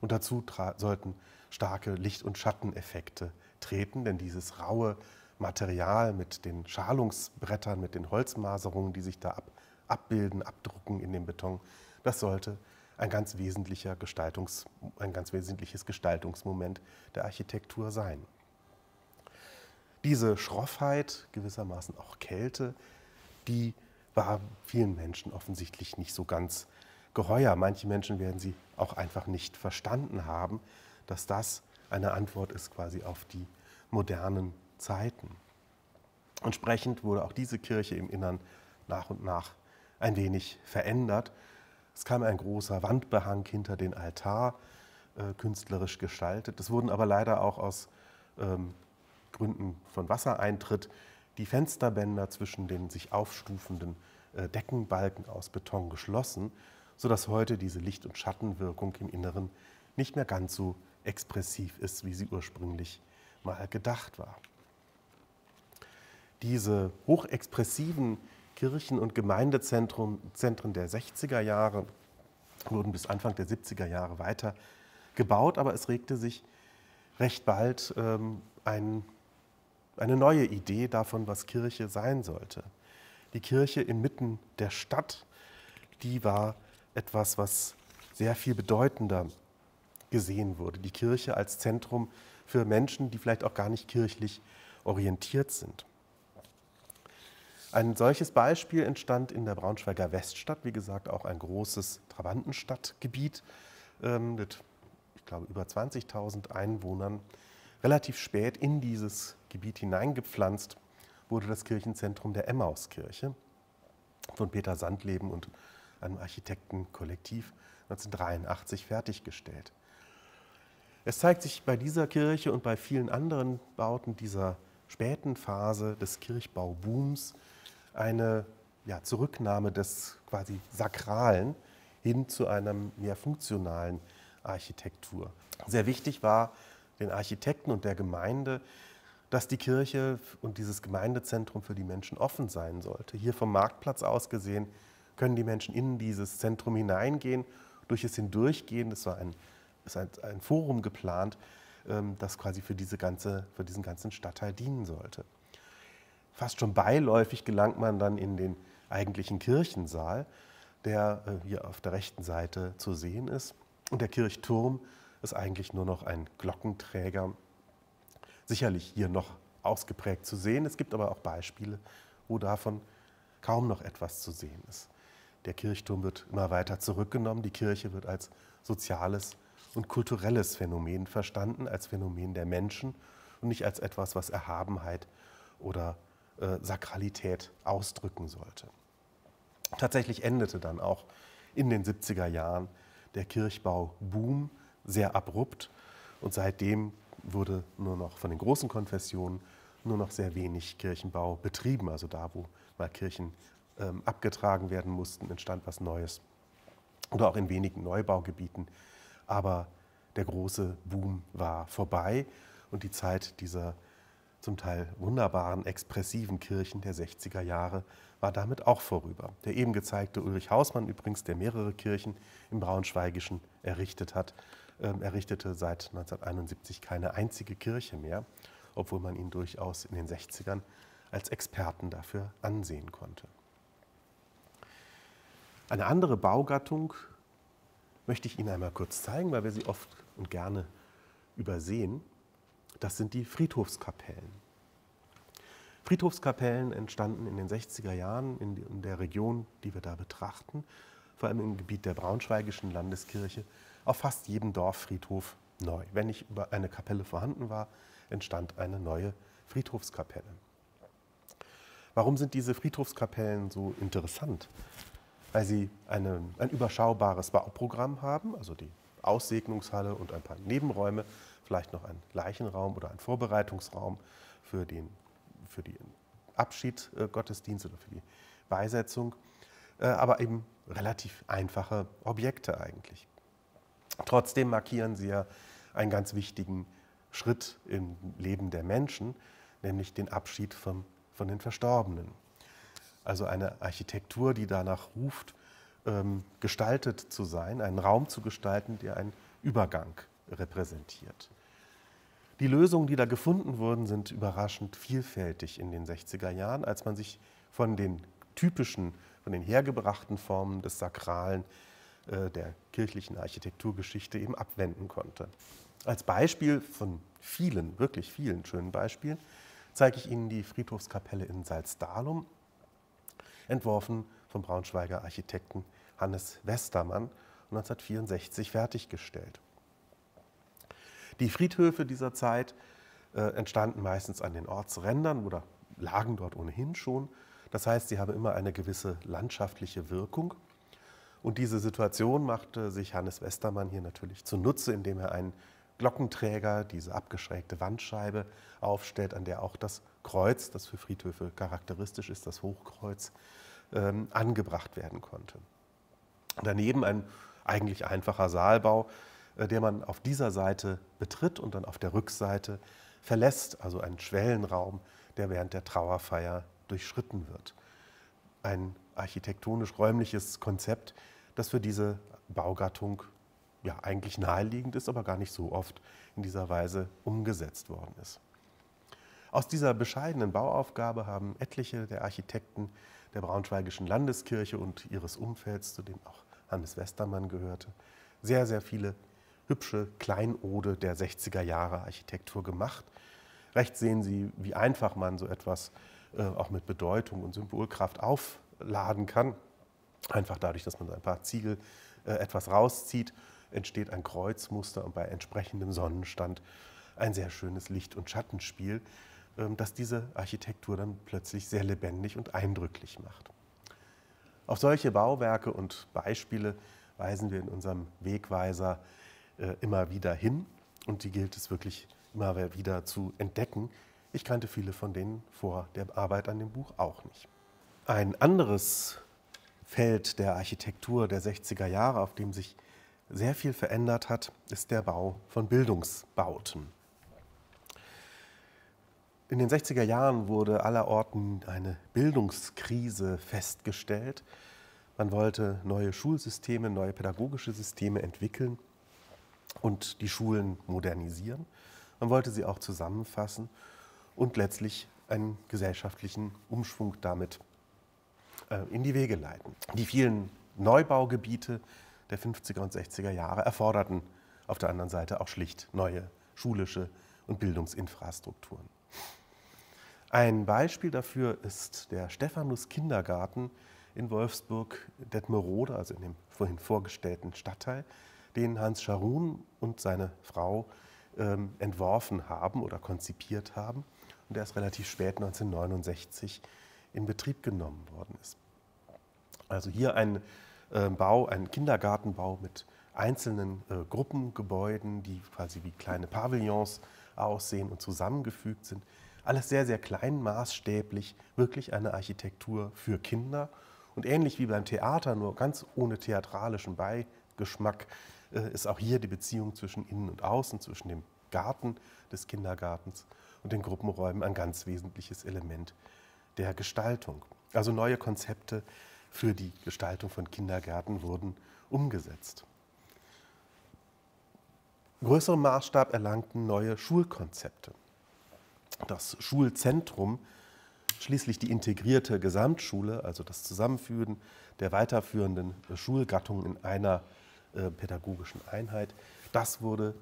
Und dazu sollten starke Licht- und Schatteneffekte treten, denn dieses raue Material mit den Schalungsbrettern, mit den Holzmaserungen, die sich da ab abbilden, abdrucken in dem Beton, das sollte ein ganz, wesentlicher Gestaltungs, ein ganz wesentliches Gestaltungsmoment der Architektur sein diese Schroffheit, gewissermaßen auch Kälte, die war vielen Menschen offensichtlich nicht so ganz geheuer. Manche Menschen werden sie auch einfach nicht verstanden haben, dass das eine Antwort ist quasi auf die modernen Zeiten. Entsprechend wurde auch diese Kirche im Innern nach und nach ein wenig verändert. Es kam ein großer Wandbehang hinter den Altar, äh, künstlerisch gestaltet. Es wurden aber leider auch aus ähm, Gründen von Wassereintritt die Fensterbänder zwischen den sich aufstufenden äh, Deckenbalken aus Beton geschlossen, sodass heute diese Licht- und Schattenwirkung im Inneren nicht mehr ganz so expressiv ist, wie sie ursprünglich mal gedacht war. Diese hochexpressiven Kirchen- und Gemeindezentren der 60er Jahre wurden bis Anfang der 70er Jahre weiter gebaut, aber es regte sich recht bald ähm, ein eine neue Idee davon, was Kirche sein sollte. Die Kirche inmitten der Stadt, die war etwas, was sehr viel bedeutender gesehen wurde. Die Kirche als Zentrum für Menschen, die vielleicht auch gar nicht kirchlich orientiert sind. Ein solches Beispiel entstand in der Braunschweiger Weststadt, wie gesagt, auch ein großes Trabantenstadtgebiet ähm, mit, ich glaube, über 20.000 Einwohnern, relativ spät in dieses Gebiet hineingepflanzt wurde das Kirchenzentrum der Emmauskirche von Peter Sandleben und einem Architektenkollektiv 1983 fertiggestellt. Es zeigt sich bei dieser Kirche und bei vielen anderen Bauten dieser späten Phase des Kirchbaubooms eine ja, Zurücknahme des quasi Sakralen hin zu einer mehr funktionalen Architektur. Sehr wichtig war den Architekten und der Gemeinde, dass die Kirche und dieses Gemeindezentrum für die Menschen offen sein sollte. Hier vom Marktplatz aus gesehen können die Menschen in dieses Zentrum hineingehen, durch es hindurchgehen. Das war ein, das ein, ein Forum geplant, ähm, das quasi für, diese ganze, für diesen ganzen Stadtteil dienen sollte. Fast schon beiläufig gelangt man dann in den eigentlichen Kirchensaal, der äh, hier auf der rechten Seite zu sehen ist. Und der Kirchturm ist eigentlich nur noch ein Glockenträger sicherlich hier noch ausgeprägt zu sehen. Es gibt aber auch Beispiele, wo davon kaum noch etwas zu sehen ist. Der Kirchturm wird immer weiter zurückgenommen. Die Kirche wird als soziales und kulturelles Phänomen verstanden, als Phänomen der Menschen und nicht als etwas, was Erhabenheit oder äh, Sakralität ausdrücken sollte. Tatsächlich endete dann auch in den 70er Jahren der Kirchbauboom sehr abrupt und seitdem wurde nur noch von den großen Konfessionen nur noch sehr wenig Kirchenbau betrieben. Also da, wo mal Kirchen ähm, abgetragen werden mussten, entstand was Neues. Oder auch in wenigen Neubaugebieten. Aber der große Boom war vorbei und die Zeit dieser zum Teil wunderbaren, expressiven Kirchen der 60er Jahre war damit auch vorüber. Der eben gezeigte Ulrich Hausmann übrigens, der mehrere Kirchen im Braunschweigischen errichtet hat, ähm, errichtete seit 1971 keine einzige Kirche mehr, obwohl man ihn durchaus in den 60ern als Experten dafür ansehen konnte. Eine andere Baugattung möchte ich Ihnen einmal kurz zeigen, weil wir sie oft und gerne übersehen. Das sind die Friedhofskapellen. Friedhofskapellen entstanden in den 60er Jahren in der Region, die wir da betrachten, vor allem im Gebiet der Braunschweigischen Landeskirche auf fast jedem Dorffriedhof neu. Wenn nicht über eine Kapelle vorhanden war, entstand eine neue Friedhofskapelle. Warum sind diese Friedhofskapellen so interessant? Weil sie eine, ein überschaubares Bauprogramm haben, also die Aussegnungshalle und ein paar Nebenräume, vielleicht noch ein Leichenraum oder ein Vorbereitungsraum für den, für den Abschied äh, oder für die Beisetzung, äh, aber eben relativ einfache Objekte eigentlich. Trotzdem markieren sie ja einen ganz wichtigen Schritt im Leben der Menschen, nämlich den Abschied vom, von den Verstorbenen. Also eine Architektur, die danach ruft, ähm, gestaltet zu sein, einen Raum zu gestalten, der einen Übergang repräsentiert. Die Lösungen, die da gefunden wurden, sind überraschend vielfältig in den 60er Jahren, als man sich von den typischen, von den hergebrachten Formen des Sakralen äh, der kirchlichen Architekturgeschichte eben abwenden konnte. Als Beispiel von vielen, wirklich vielen schönen Beispielen, zeige ich Ihnen die Friedhofskapelle in Salzdalum, entworfen vom Braunschweiger Architekten Hannes Westermann 1964 fertiggestellt. Die Friedhöfe dieser Zeit äh, entstanden meistens an den Ortsrändern oder lagen dort ohnehin schon. Das heißt, sie haben immer eine gewisse landschaftliche Wirkung. Und diese Situation machte sich Hannes Westermann hier natürlich zunutze, indem er einen Glockenträger, diese abgeschrägte Wandscheibe, aufstellt, an der auch das Kreuz, das für Friedhöfe charakteristisch ist, das Hochkreuz, ähm, angebracht werden konnte. Daneben ein eigentlich einfacher Saalbau, äh, der man auf dieser Seite betritt und dann auf der Rückseite verlässt, also einen Schwellenraum, der während der Trauerfeier durchschritten wird. Ein architektonisch-räumliches Konzept, das für diese Baugattung ja eigentlich naheliegend ist, aber gar nicht so oft in dieser Weise umgesetzt worden ist. Aus dieser bescheidenen Bauaufgabe haben etliche der Architekten der Braunschweigischen Landeskirche und ihres Umfelds, zu dem auch Hannes Westermann gehörte, sehr, sehr viele hübsche Kleinode der 60er Jahre Architektur gemacht. Rechts sehen Sie, wie einfach man so etwas äh, auch mit Bedeutung und Symbolkraft auf laden kann. Einfach dadurch, dass man ein paar Ziegel äh, etwas rauszieht, entsteht ein Kreuzmuster und bei entsprechendem Sonnenstand ein sehr schönes Licht- und Schattenspiel, ähm, das diese Architektur dann plötzlich sehr lebendig und eindrücklich macht. Auf solche Bauwerke und Beispiele weisen wir in unserem Wegweiser äh, immer wieder hin und die gilt es wirklich immer wieder zu entdecken. Ich kannte viele von denen vor der Arbeit an dem Buch auch nicht. Ein anderes Feld der Architektur der 60er Jahre, auf dem sich sehr viel verändert hat, ist der Bau von Bildungsbauten. In den 60er Jahren wurde allerorten eine Bildungskrise festgestellt. Man wollte neue Schulsysteme, neue pädagogische Systeme entwickeln und die Schulen modernisieren. Man wollte sie auch zusammenfassen und letztlich einen gesellschaftlichen Umschwung damit äh, in die Wege leiten. Die vielen Neubaugebiete der 50er und 60er Jahre erforderten auf der anderen Seite auch schlicht neue schulische und Bildungsinfrastrukturen. Ein Beispiel dafür ist der Stephanus Kindergarten in Wolfsburg Detmerode, also in dem vorhin vorgestellten Stadtteil, den Hans Scharun und seine Frau ähm, entworfen haben oder konzipiert haben. Und der ist relativ spät 1969 in Betrieb genommen worden ist. Also hier ein äh, Bau, ein Kindergartenbau mit einzelnen äh, Gruppengebäuden, die quasi wie kleine Pavillons aussehen und zusammengefügt sind. Alles sehr, sehr klein, maßstäblich, wirklich eine Architektur für Kinder. Und ähnlich wie beim Theater, nur ganz ohne theatralischen Beigeschmack, äh, ist auch hier die Beziehung zwischen innen und außen, zwischen dem Garten des Kindergartens und den Gruppenräumen ein ganz wesentliches Element der Gestaltung. Also neue Konzepte für die Gestaltung von Kindergärten wurden umgesetzt. Größeren Maßstab erlangten neue Schulkonzepte. Das Schulzentrum, schließlich die integrierte Gesamtschule, also das Zusammenführen der weiterführenden Schulgattungen in einer äh, pädagogischen Einheit, das wurde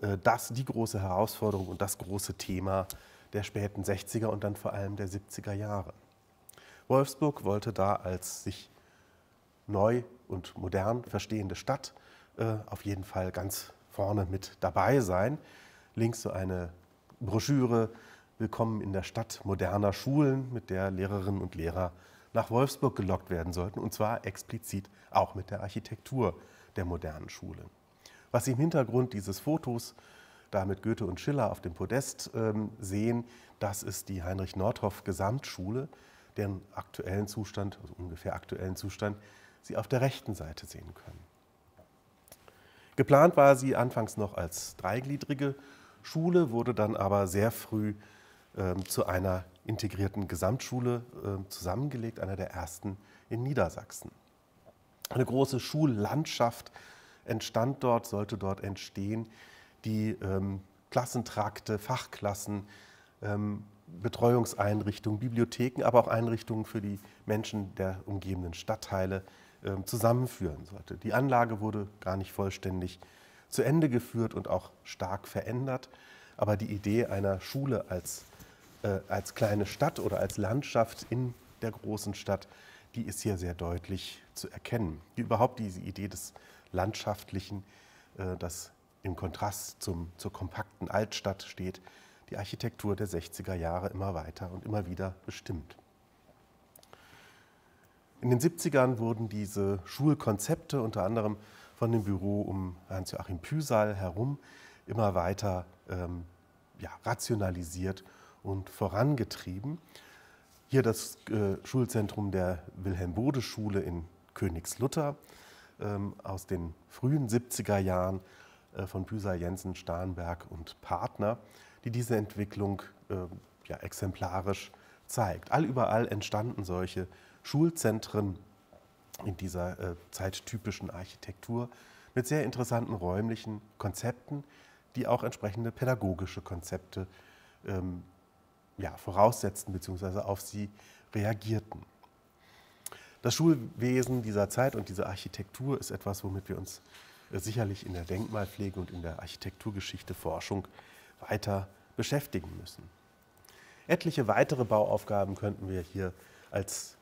äh, das, die große Herausforderung und das große Thema der späten 60er und dann vor allem der 70er Jahre. Wolfsburg wollte da als sich neu und modern verstehende Stadt äh, auf jeden Fall ganz vorne mit dabei sein. Links so eine Broschüre Willkommen in der Stadt moderner Schulen, mit der Lehrerinnen und Lehrer nach Wolfsburg gelockt werden sollten, und zwar explizit auch mit der Architektur der modernen Schulen. Was im Hintergrund dieses Fotos damit Goethe und Schiller auf dem Podest ähm, sehen, das ist die Heinrich Nordhoff Gesamtschule, deren aktuellen Zustand, also ungefähr aktuellen Zustand, Sie auf der rechten Seite sehen können. Geplant war sie anfangs noch als dreigliedrige Schule, wurde dann aber sehr früh ähm, zu einer integrierten Gesamtschule äh, zusammengelegt, einer der ersten in Niedersachsen. Eine große Schullandschaft entstand dort, sollte dort entstehen, die ähm, Klassentrakte, Fachklassen, ähm, Betreuungseinrichtungen, Bibliotheken, aber auch Einrichtungen für die Menschen der umgebenden Stadtteile ähm, zusammenführen sollte. Die Anlage wurde gar nicht vollständig zu Ende geführt und auch stark verändert, aber die Idee einer Schule als, äh, als kleine Stadt oder als Landschaft in der großen Stadt, die ist hier sehr deutlich zu erkennen. Die, überhaupt diese Idee des Landschaftlichen, äh, das im Kontrast zum, zur kompakten Altstadt steht die Architektur der 60er Jahre immer weiter und immer wieder bestimmt. In den 70ern wurden diese Schulkonzepte unter anderem von dem Büro um Hans-Joachim Püsal herum immer weiter ähm, ja, rationalisiert und vorangetrieben. Hier das äh, Schulzentrum der Wilhelm-Bode-Schule in Königslutter ähm, aus den frühen 70er Jahren äh, von Büser, Jensen, Starnberg und Partner, die diese Entwicklung äh, ja, exemplarisch zeigt. Allüberall entstanden solche Schulzentren in dieser äh, zeittypischen Architektur mit sehr interessanten räumlichen Konzepten, die auch entsprechende pädagogische Konzepte ähm, ja, voraussetzten bzw. auf sie reagierten. Das Schulwesen dieser Zeit und diese Architektur ist etwas, womit wir uns sicherlich in der Denkmalpflege und in der Architekturgeschichte Forschung weiter beschäftigen müssen. Etliche weitere Bauaufgaben könnten wir hier als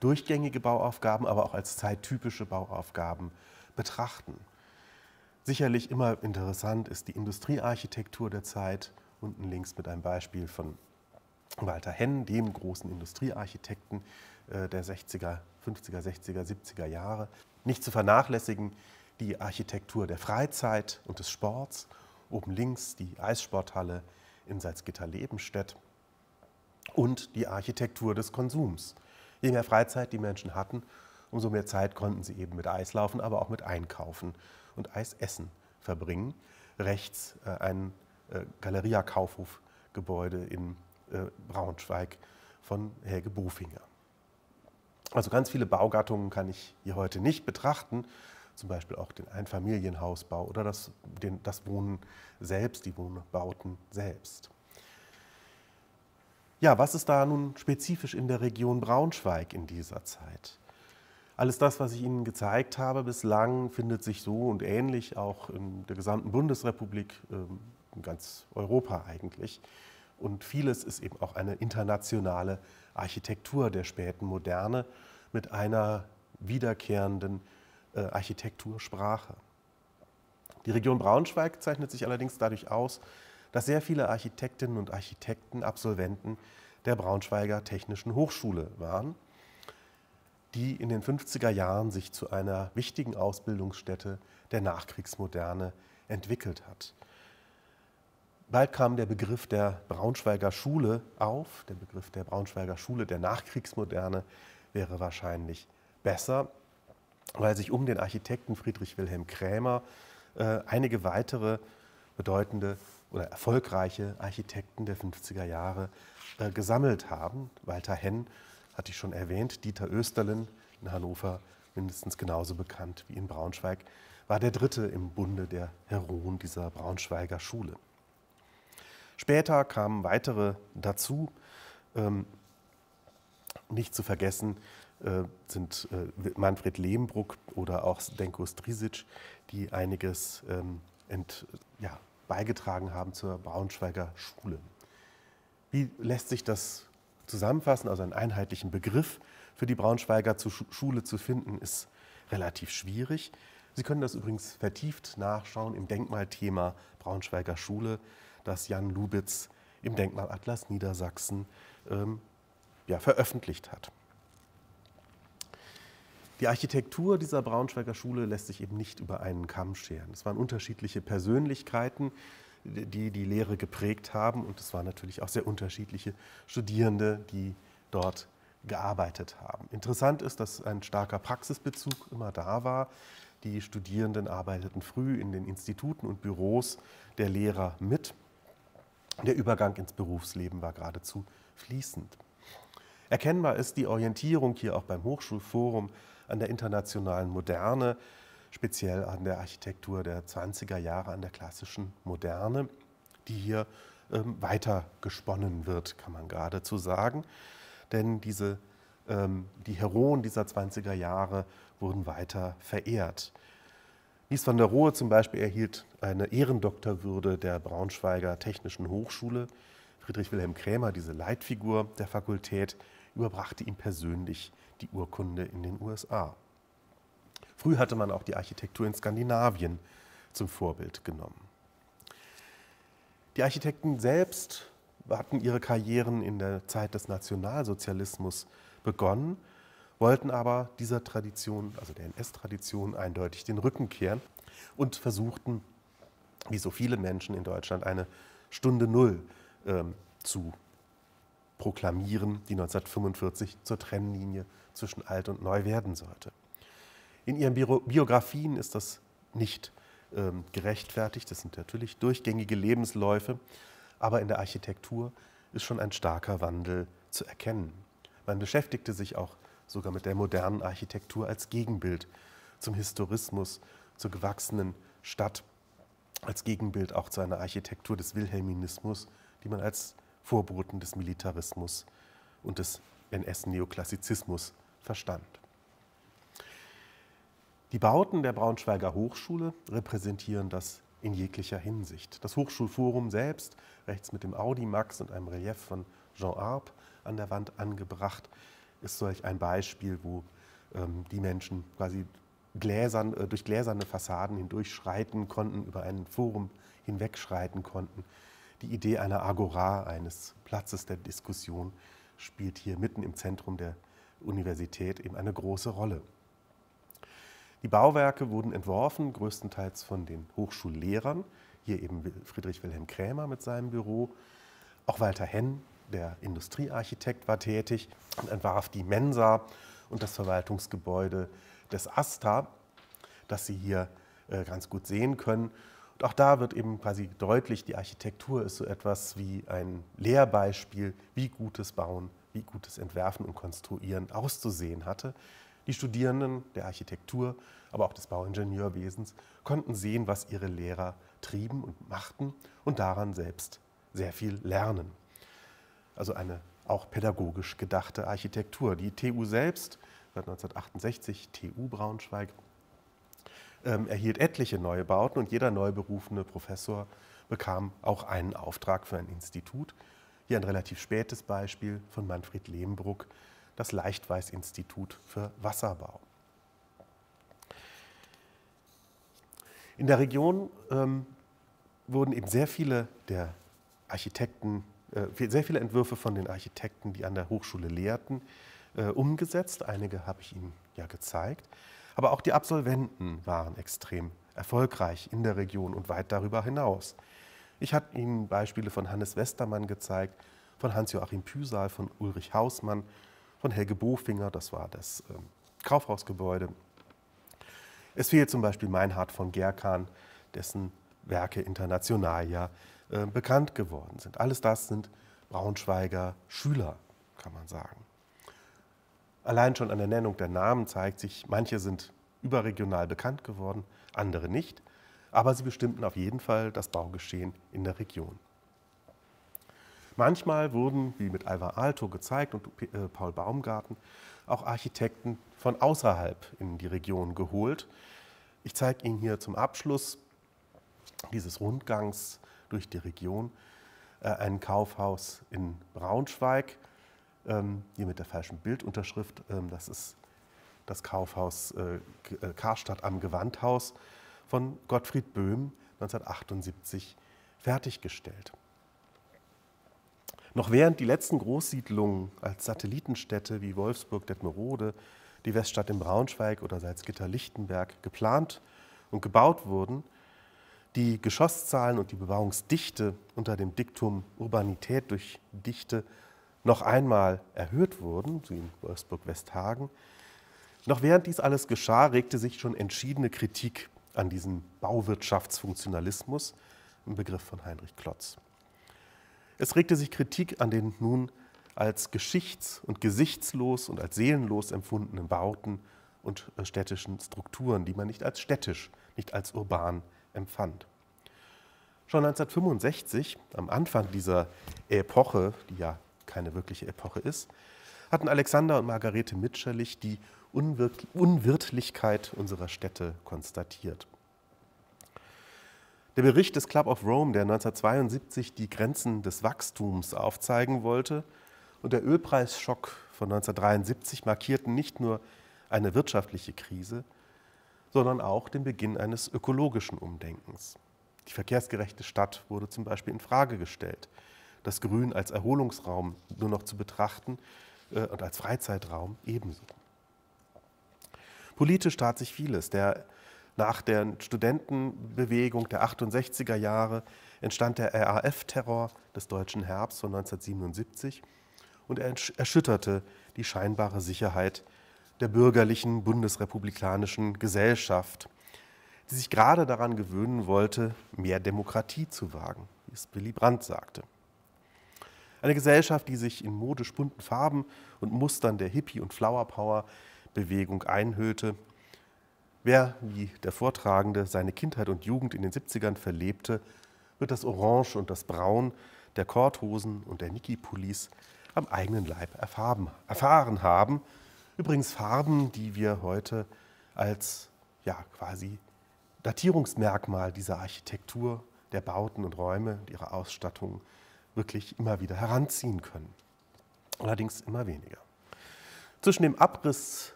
durchgängige Bauaufgaben, aber auch als zeittypische Bauaufgaben betrachten. Sicherlich immer interessant ist die Industriearchitektur der Zeit, unten links mit einem Beispiel von Walter Henn, dem großen Industriearchitekten äh, der 60er, 50er, 60er, 70er Jahre. Nicht zu vernachlässigen die Architektur der Freizeit und des Sports. Oben links die Eissporthalle in Salzgitter-Lebenstedt und die Architektur des Konsums. Je mehr Freizeit die Menschen hatten, umso mehr Zeit konnten sie eben mit Eislaufen, aber auch mit Einkaufen und Eisessen verbringen. Rechts äh, ein äh, Galeria-Kaufhof-Gebäude in äh, Braunschweig von Helge Bofinger. Also ganz viele Baugattungen kann ich hier heute nicht betrachten, zum Beispiel auch den Einfamilienhausbau oder das, den, das Wohnen selbst, die Wohnbauten selbst. Ja, was ist da nun spezifisch in der Region Braunschweig in dieser Zeit? Alles das, was ich Ihnen gezeigt habe bislang, findet sich so und ähnlich auch in der gesamten Bundesrepublik, ähm, in ganz Europa eigentlich. Und vieles ist eben auch eine internationale Architektur der späten Moderne mit einer wiederkehrenden äh, Architektur, Sprache. Die Region Braunschweig zeichnet sich allerdings dadurch aus, dass sehr viele Architektinnen und Architekten Absolventen der Braunschweiger Technischen Hochschule waren, die in den 50er Jahren sich zu einer wichtigen Ausbildungsstätte der Nachkriegsmoderne entwickelt hat. Bald kam der Begriff der Braunschweiger Schule auf. Der Begriff der Braunschweiger Schule der Nachkriegsmoderne wäre wahrscheinlich besser weil sich um den Architekten Friedrich Wilhelm Krämer äh, einige weitere bedeutende oder erfolgreiche Architekten der 50er Jahre äh, gesammelt haben. Walter Henn hatte ich schon erwähnt, Dieter Oesterlin in Hannover mindestens genauso bekannt wie in Braunschweig, war der dritte im Bunde der Heroen dieser Braunschweiger Schule. Später kamen weitere dazu. Ähm, nicht zu vergessen äh, sind äh, Manfred Lehmbruck oder auch Denko Strisic, die einiges ähm, ent, ja, beigetragen haben zur Braunschweiger Schule. Wie lässt sich das zusammenfassen? Also einen einheitlichen Begriff für die Braunschweiger zur Schule zu finden, ist relativ schwierig. Sie können das übrigens vertieft nachschauen im Denkmalthema Braunschweiger Schule, das Jan Lubitz im Denkmalatlas Niedersachsen ähm, ja, veröffentlicht hat. Die Architektur dieser Braunschweiger Schule lässt sich eben nicht über einen Kamm scheren. Es waren unterschiedliche Persönlichkeiten, die die Lehre geprägt haben. Und es waren natürlich auch sehr unterschiedliche Studierende, die dort gearbeitet haben. Interessant ist, dass ein starker Praxisbezug immer da war. Die Studierenden arbeiteten früh in den Instituten und Büros der Lehrer mit. Der Übergang ins Berufsleben war geradezu fließend. Erkennbar ist die Orientierung hier auch beim Hochschulforum an der internationalen Moderne, speziell an der Architektur der 20er Jahre, an der klassischen Moderne, die hier ähm, weiter gesponnen wird, kann man geradezu sagen. Denn diese, ähm, die Heroen dieser 20er Jahre wurden weiter verehrt. Nies van der Rohe zum Beispiel erhielt eine Ehrendoktorwürde der Braunschweiger Technischen Hochschule. Friedrich Wilhelm Krämer, diese Leitfigur der Fakultät, überbrachte ihm persönlich die Urkunde in den USA. Früh hatte man auch die Architektur in Skandinavien zum Vorbild genommen. Die Architekten selbst hatten ihre Karrieren in der Zeit des Nationalsozialismus begonnen, wollten aber dieser Tradition, also der NS-Tradition, eindeutig den Rücken kehren und versuchten, wie so viele Menschen in Deutschland, eine Stunde Null ähm, zu proklamieren, die 1945 zur Trennlinie zwischen alt und neu werden sollte. In ihren Biografien ist das nicht ähm, gerechtfertigt, das sind natürlich durchgängige Lebensläufe, aber in der Architektur ist schon ein starker Wandel zu erkennen. Man beschäftigte sich auch sogar mit der modernen Architektur als Gegenbild zum Historismus, zur gewachsenen Stadt, als Gegenbild auch zu einer Architektur des Wilhelminismus, die man als Vorboten des Militarismus und des NS-Neoklassizismus verstand. Die Bauten der Braunschweiger Hochschule repräsentieren das in jeglicher Hinsicht. Das Hochschulforum selbst, rechts mit dem Audi Max und einem Relief von Jean Arp an der Wand angebracht, ist solch ein Beispiel, wo ähm, die Menschen quasi gläsern, äh, durch gläserne Fassaden hindurchschreiten konnten, über ein Forum hinwegschreiten konnten die Idee einer Agora, eines Platzes der Diskussion, spielt hier mitten im Zentrum der Universität eben eine große Rolle. Die Bauwerke wurden entworfen, größtenteils von den Hochschullehrern, hier eben Friedrich Wilhelm Krämer mit seinem Büro. Auch Walter Henn, der Industriearchitekt, war tätig und entwarf die Mensa und das Verwaltungsgebäude des ASTA, das Sie hier äh, ganz gut sehen können auch da wird eben quasi deutlich, die Architektur ist so etwas wie ein Lehrbeispiel, wie gutes Bauen, wie gutes Entwerfen und Konstruieren auszusehen hatte. Die Studierenden der Architektur, aber auch des Bauingenieurwesens konnten sehen, was ihre Lehrer trieben und machten und daran selbst sehr viel lernen. Also eine auch pädagogisch gedachte Architektur. Die TU selbst, seit 1968 TU Braunschweig, ähm, erhielt etliche neue Bauten und jeder neu berufene Professor bekam auch einen Auftrag für ein Institut. Hier ein relativ spätes Beispiel von Manfred Lehmbruck, das Leichtweiß-Institut für Wasserbau. In der Region ähm, wurden eben sehr viele der Architekten, äh, sehr viele Entwürfe von den Architekten, die an der Hochschule lehrten, äh, umgesetzt. Einige habe ich Ihnen ja gezeigt. Aber auch die Absolventen waren extrem erfolgreich in der Region und weit darüber hinaus. Ich hatte Ihnen Beispiele von Hannes Westermann gezeigt, von Hans-Joachim Püsal, von Ulrich Hausmann, von Helge Bofinger, das war das äh, Kaufhausgebäude. Es fehlt zum Beispiel Meinhard von Gerkan, dessen Werke international ja äh, bekannt geworden sind. Alles das sind Braunschweiger Schüler, kann man sagen. Allein schon an der Nennung der Namen zeigt sich, manche sind überregional bekannt geworden, andere nicht, aber sie bestimmten auf jeden Fall das Baugeschehen in der Region. Manchmal wurden, wie mit Alvar Aalto gezeigt und äh, Paul Baumgarten, auch Architekten von außerhalb in die Region geholt. Ich zeige Ihnen hier zum Abschluss dieses Rundgangs durch die Region äh, ein Kaufhaus in Braunschweig, ähm, hier mit der falschen Bildunterschrift. Ähm, das ist das Kaufhaus äh, äh, Karstadt am Gewandhaus von Gottfried Böhm 1978 fertiggestellt. Noch während die letzten Großsiedlungen als Satellitenstädte wie Wolfsburg, Detmerode, die Weststadt im Braunschweig oder Salzgitter-Lichtenberg geplant und gebaut wurden, die Geschosszahlen und die Bebauungsdichte unter dem Diktum Urbanität durch Dichte noch einmal erhöht wurden, wie in Wolfsburg-Westhagen. Noch während dies alles geschah, regte sich schon entschiedene Kritik an diesem Bauwirtschaftsfunktionalismus, ein Begriff von Heinrich Klotz. Es regte sich Kritik an den nun als geschichts- und gesichtslos und als seelenlos empfundenen Bauten und äh, städtischen Strukturen, die man nicht als städtisch, nicht als urban empfand. Schon 1965, am Anfang dieser Epoche, die ja keine wirkliche Epoche ist, hatten Alexander und Margarete Mitscherlich die Unwirtlichkeit unserer Städte konstatiert. Der Bericht des Club of Rome, der 1972 die Grenzen des Wachstums aufzeigen wollte, und der Ölpreisschock von 1973 markierten nicht nur eine wirtschaftliche Krise, sondern auch den Beginn eines ökologischen Umdenkens. Die verkehrsgerechte Stadt wurde zum Beispiel in Frage gestellt das Grün als Erholungsraum nur noch zu betrachten äh, und als Freizeitraum ebenso. Politisch tat sich vieles. Der, nach der Studentenbewegung der 68er Jahre entstand der RAF-Terror des deutschen Herbst von 1977 und er erschütterte die scheinbare Sicherheit der bürgerlichen bundesrepublikanischen Gesellschaft, die sich gerade daran gewöhnen wollte, mehr Demokratie zu wagen, wie es Willy Brandt sagte. Eine Gesellschaft, die sich in modisch bunten Farben und Mustern der Hippie- und Flower-Power-Bewegung einhüllte. Wer, wie der Vortragende, seine Kindheit und Jugend in den 70ern verlebte, wird das Orange und das Braun der Korthosen und der Niki-Pullis am eigenen Leib erfahren, erfahren haben. Übrigens Farben, die wir heute als ja, quasi Datierungsmerkmal dieser Architektur, der Bauten und Räume und ihrer Ausstattung wirklich immer wieder heranziehen können. Allerdings immer weniger. Zwischen dem Abriss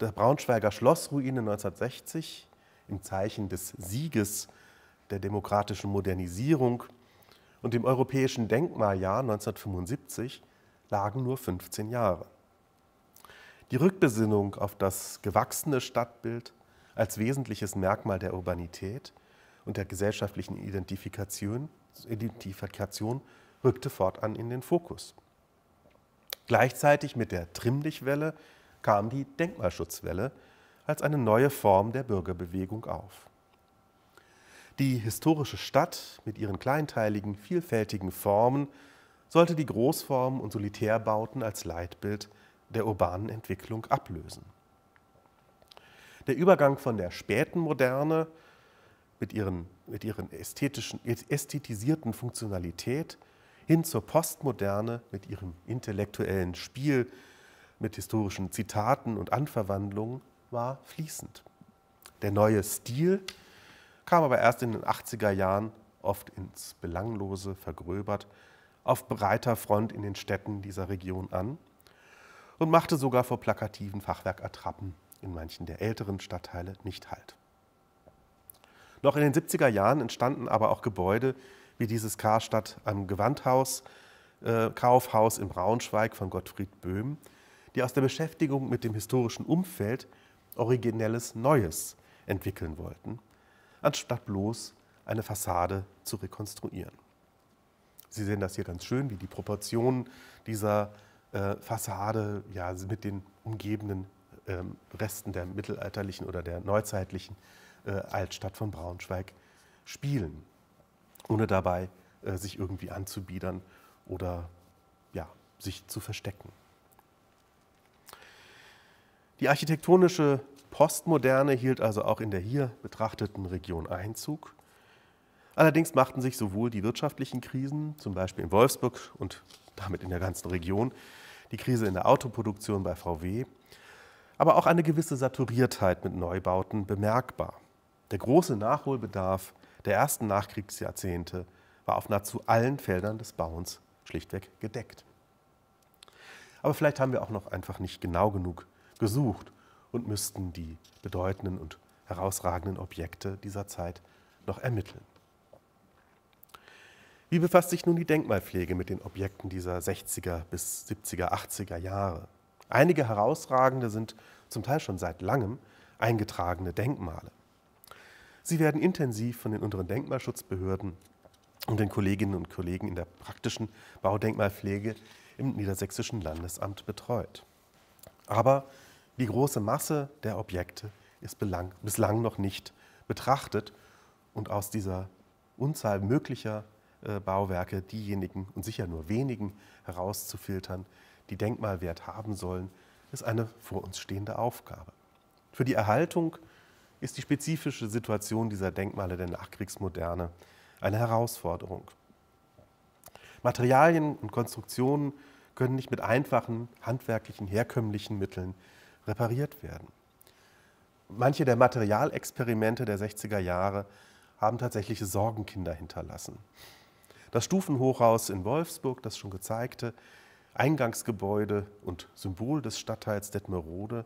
der Braunschweiger Schlossruine 1960 im Zeichen des Sieges der demokratischen Modernisierung und dem europäischen Denkmaljahr 1975 lagen nur 15 Jahre. Die Rückbesinnung auf das gewachsene Stadtbild als wesentliches Merkmal der Urbanität und der gesellschaftlichen Identifikation, Identifikation rückte fortan in den Fokus. Gleichzeitig mit der Trimmlichwelle kam die Denkmalschutzwelle als eine neue Form der Bürgerbewegung auf. Die historische Stadt mit ihren kleinteiligen, vielfältigen Formen sollte die Großformen und Solitärbauten als Leitbild der urbanen Entwicklung ablösen. Der Übergang von der späten Moderne mit, ihren, mit ihren ästhetischen, ästhetisierten Funktionalität hin zur Postmoderne mit ihrem intellektuellen Spiel, mit historischen Zitaten und Anverwandlungen war fließend. Der neue Stil kam aber erst in den 80er Jahren oft ins Belanglose vergröbert auf breiter Front in den Städten dieser Region an und machte sogar vor plakativen Fachwerkattrappen in manchen der älteren Stadtteile nicht Halt. Noch in den 70er Jahren entstanden aber auch Gebäude, wie dieses Karstadt am Gewandhaus, äh, Kaufhaus im Braunschweig von Gottfried Böhm, die aus der Beschäftigung mit dem historischen Umfeld originelles Neues entwickeln wollten, anstatt bloß eine Fassade zu rekonstruieren. Sie sehen das hier ganz schön, wie die Proportionen dieser äh, Fassade ja, mit den umgebenden ähm, Resten der mittelalterlichen oder der neuzeitlichen äh, Altstadt von Braunschweig spielen ohne dabei äh, sich irgendwie anzubiedern oder ja, sich zu verstecken. Die architektonische Postmoderne hielt also auch in der hier betrachteten Region Einzug. Allerdings machten sich sowohl die wirtschaftlichen Krisen, zum Beispiel in Wolfsburg und damit in der ganzen Region, die Krise in der Autoproduktion bei VW, aber auch eine gewisse Saturiertheit mit Neubauten bemerkbar. Der große Nachholbedarf der ersten Nachkriegsjahrzehnte war auf nahezu allen Feldern des Bauens schlichtweg gedeckt. Aber vielleicht haben wir auch noch einfach nicht genau genug gesucht und müssten die bedeutenden und herausragenden Objekte dieser Zeit noch ermitteln. Wie befasst sich nun die Denkmalpflege mit den Objekten dieser 60er bis 70er, 80er Jahre? Einige herausragende sind zum Teil schon seit langem eingetragene Denkmale. Sie werden intensiv von den unteren Denkmalschutzbehörden und den Kolleginnen und Kollegen in der praktischen Baudenkmalpflege im Niedersächsischen Landesamt betreut. Aber die große Masse der Objekte ist bislang noch nicht betrachtet und aus dieser Unzahl möglicher äh, Bauwerke diejenigen und sicher nur wenigen herauszufiltern, die Denkmalwert haben sollen, ist eine vor uns stehende Aufgabe. Für die Erhaltung ist die spezifische Situation dieser Denkmale der Nachkriegsmoderne eine Herausforderung. Materialien und Konstruktionen können nicht mit einfachen, handwerklichen, herkömmlichen Mitteln repariert werden. Manche der Materialexperimente der 60er Jahre haben tatsächliche Sorgenkinder hinterlassen. Das Stufenhochhaus in Wolfsburg, das schon gezeigte, Eingangsgebäude und Symbol des Stadtteils Detmerode,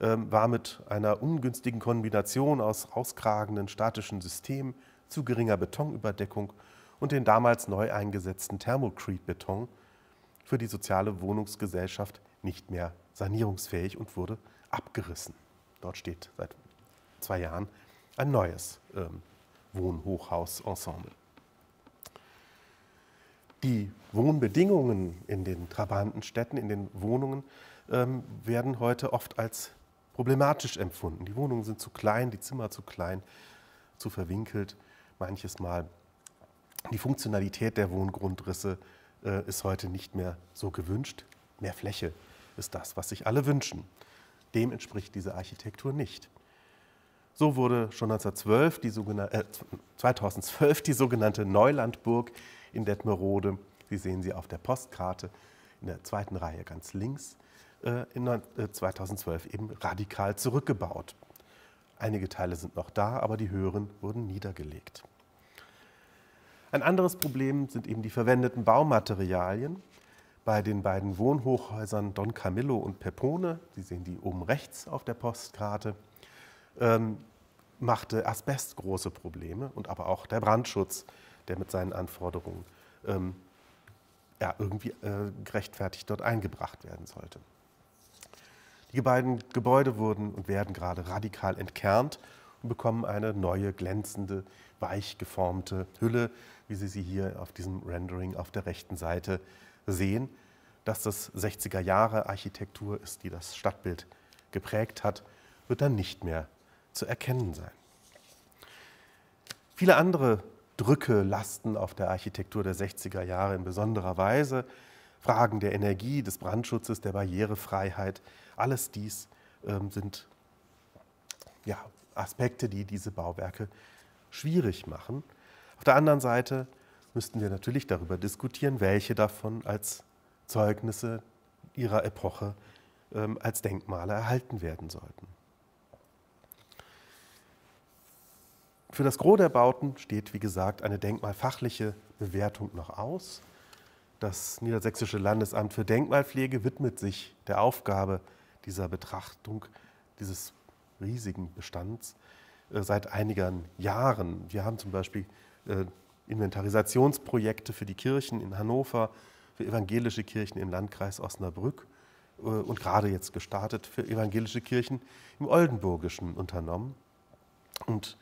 ähm, war mit einer ungünstigen Kombination aus auskragenden statischen Systemen, zu geringer Betonüberdeckung und den damals neu eingesetzten Thermocrete-Beton für die soziale Wohnungsgesellschaft nicht mehr sanierungsfähig und wurde abgerissen. Dort steht seit zwei Jahren ein neues ähm, Wohnhochhausensemble. Die Wohnbedingungen in den Trabantenstädten, in den Wohnungen, ähm, werden heute oft als problematisch empfunden. Die Wohnungen sind zu klein, die Zimmer zu klein, zu verwinkelt manches Mal. Die Funktionalität der Wohngrundrisse äh, ist heute nicht mehr so gewünscht. Mehr Fläche ist das, was sich alle wünschen. Dem entspricht diese Architektur nicht. So wurde schon 1912 die sogenannte, äh, 2012 die sogenannte Neulandburg in Detmerode, Sie sehen sie auf der Postkarte, in der zweiten Reihe ganz links, äh, in 2012 äh, eben radikal zurückgebaut. Einige Teile sind noch da, aber die höheren wurden niedergelegt. Ein anderes Problem sind eben die verwendeten Baumaterialien. Bei den beiden Wohnhochhäusern Don Camillo und Pepone, Sie sehen die oben rechts auf der Postkarte, ähm, machte Asbest große Probleme und aber auch der Brandschutz, der mit seinen Anforderungen ähm, ja, irgendwie äh, gerechtfertigt dort eingebracht werden sollte. Die beiden Gebäude wurden und werden gerade radikal entkernt und bekommen eine neue, glänzende, weich geformte Hülle, wie Sie sie hier auf diesem Rendering auf der rechten Seite sehen. Dass das 60er Jahre Architektur ist, die das Stadtbild geprägt hat, wird dann nicht mehr zu erkennen sein. Viele andere Drücke lasten auf der Architektur der 60er Jahre in besonderer Weise. Fragen der Energie, des Brandschutzes, der Barrierefreiheit, alles dies ähm, sind ja, Aspekte, die diese Bauwerke schwierig machen. Auf der anderen Seite müssten wir natürlich darüber diskutieren, welche davon als Zeugnisse ihrer Epoche ähm, als Denkmale erhalten werden sollten. Für das Gros der Bauten steht, wie gesagt, eine denkmalfachliche Bewertung noch aus. Das Niedersächsische Landesamt für Denkmalpflege widmet sich der Aufgabe dieser Betrachtung dieses riesigen Bestands äh, seit einigen Jahren. Wir haben zum Beispiel äh, Inventarisationsprojekte für die Kirchen in Hannover, für evangelische Kirchen im Landkreis Osnabrück äh, und gerade jetzt gestartet für evangelische Kirchen im Oldenburgischen unternommen und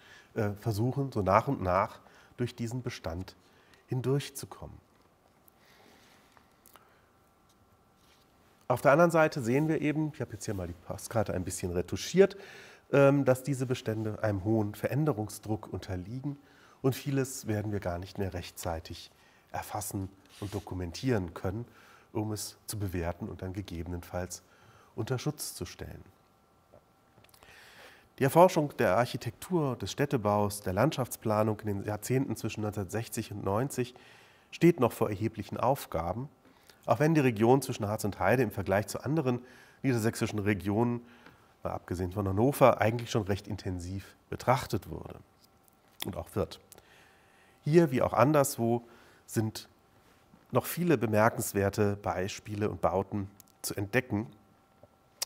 versuchen so nach und nach durch diesen Bestand hindurchzukommen. Auf der anderen Seite sehen wir eben, ich habe jetzt hier mal die Postkarte ein bisschen retuschiert, ähm, dass diese Bestände einem hohen Veränderungsdruck unterliegen und vieles werden wir gar nicht mehr rechtzeitig erfassen und dokumentieren können, um es zu bewerten und dann gegebenenfalls unter Schutz zu stellen. Die Erforschung der Architektur, des Städtebaus, der Landschaftsplanung in den Jahrzehnten zwischen 1960 und 1990 steht noch vor erheblichen Aufgaben auch wenn die Region zwischen Harz und Heide im Vergleich zu anderen niedersächsischen Regionen, mal abgesehen von Hannover, eigentlich schon recht intensiv betrachtet wurde und auch wird. Hier wie auch anderswo sind noch viele bemerkenswerte Beispiele und Bauten zu entdecken.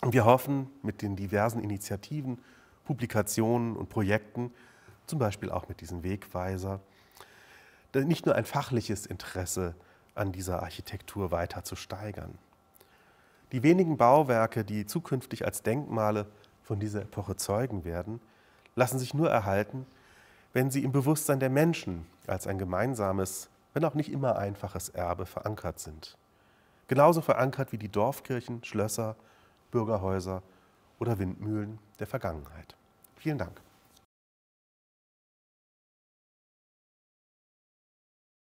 Und wir hoffen, mit den diversen Initiativen, Publikationen und Projekten, zum Beispiel auch mit diesem Wegweiser, nicht nur ein fachliches Interesse an dieser Architektur weiter zu steigern. Die wenigen Bauwerke, die zukünftig als Denkmale von dieser Epoche zeugen werden, lassen sich nur erhalten, wenn sie im Bewusstsein der Menschen als ein gemeinsames, wenn auch nicht immer einfaches Erbe verankert sind. Genauso verankert wie die Dorfkirchen, Schlösser, Bürgerhäuser oder Windmühlen der Vergangenheit. Vielen Dank.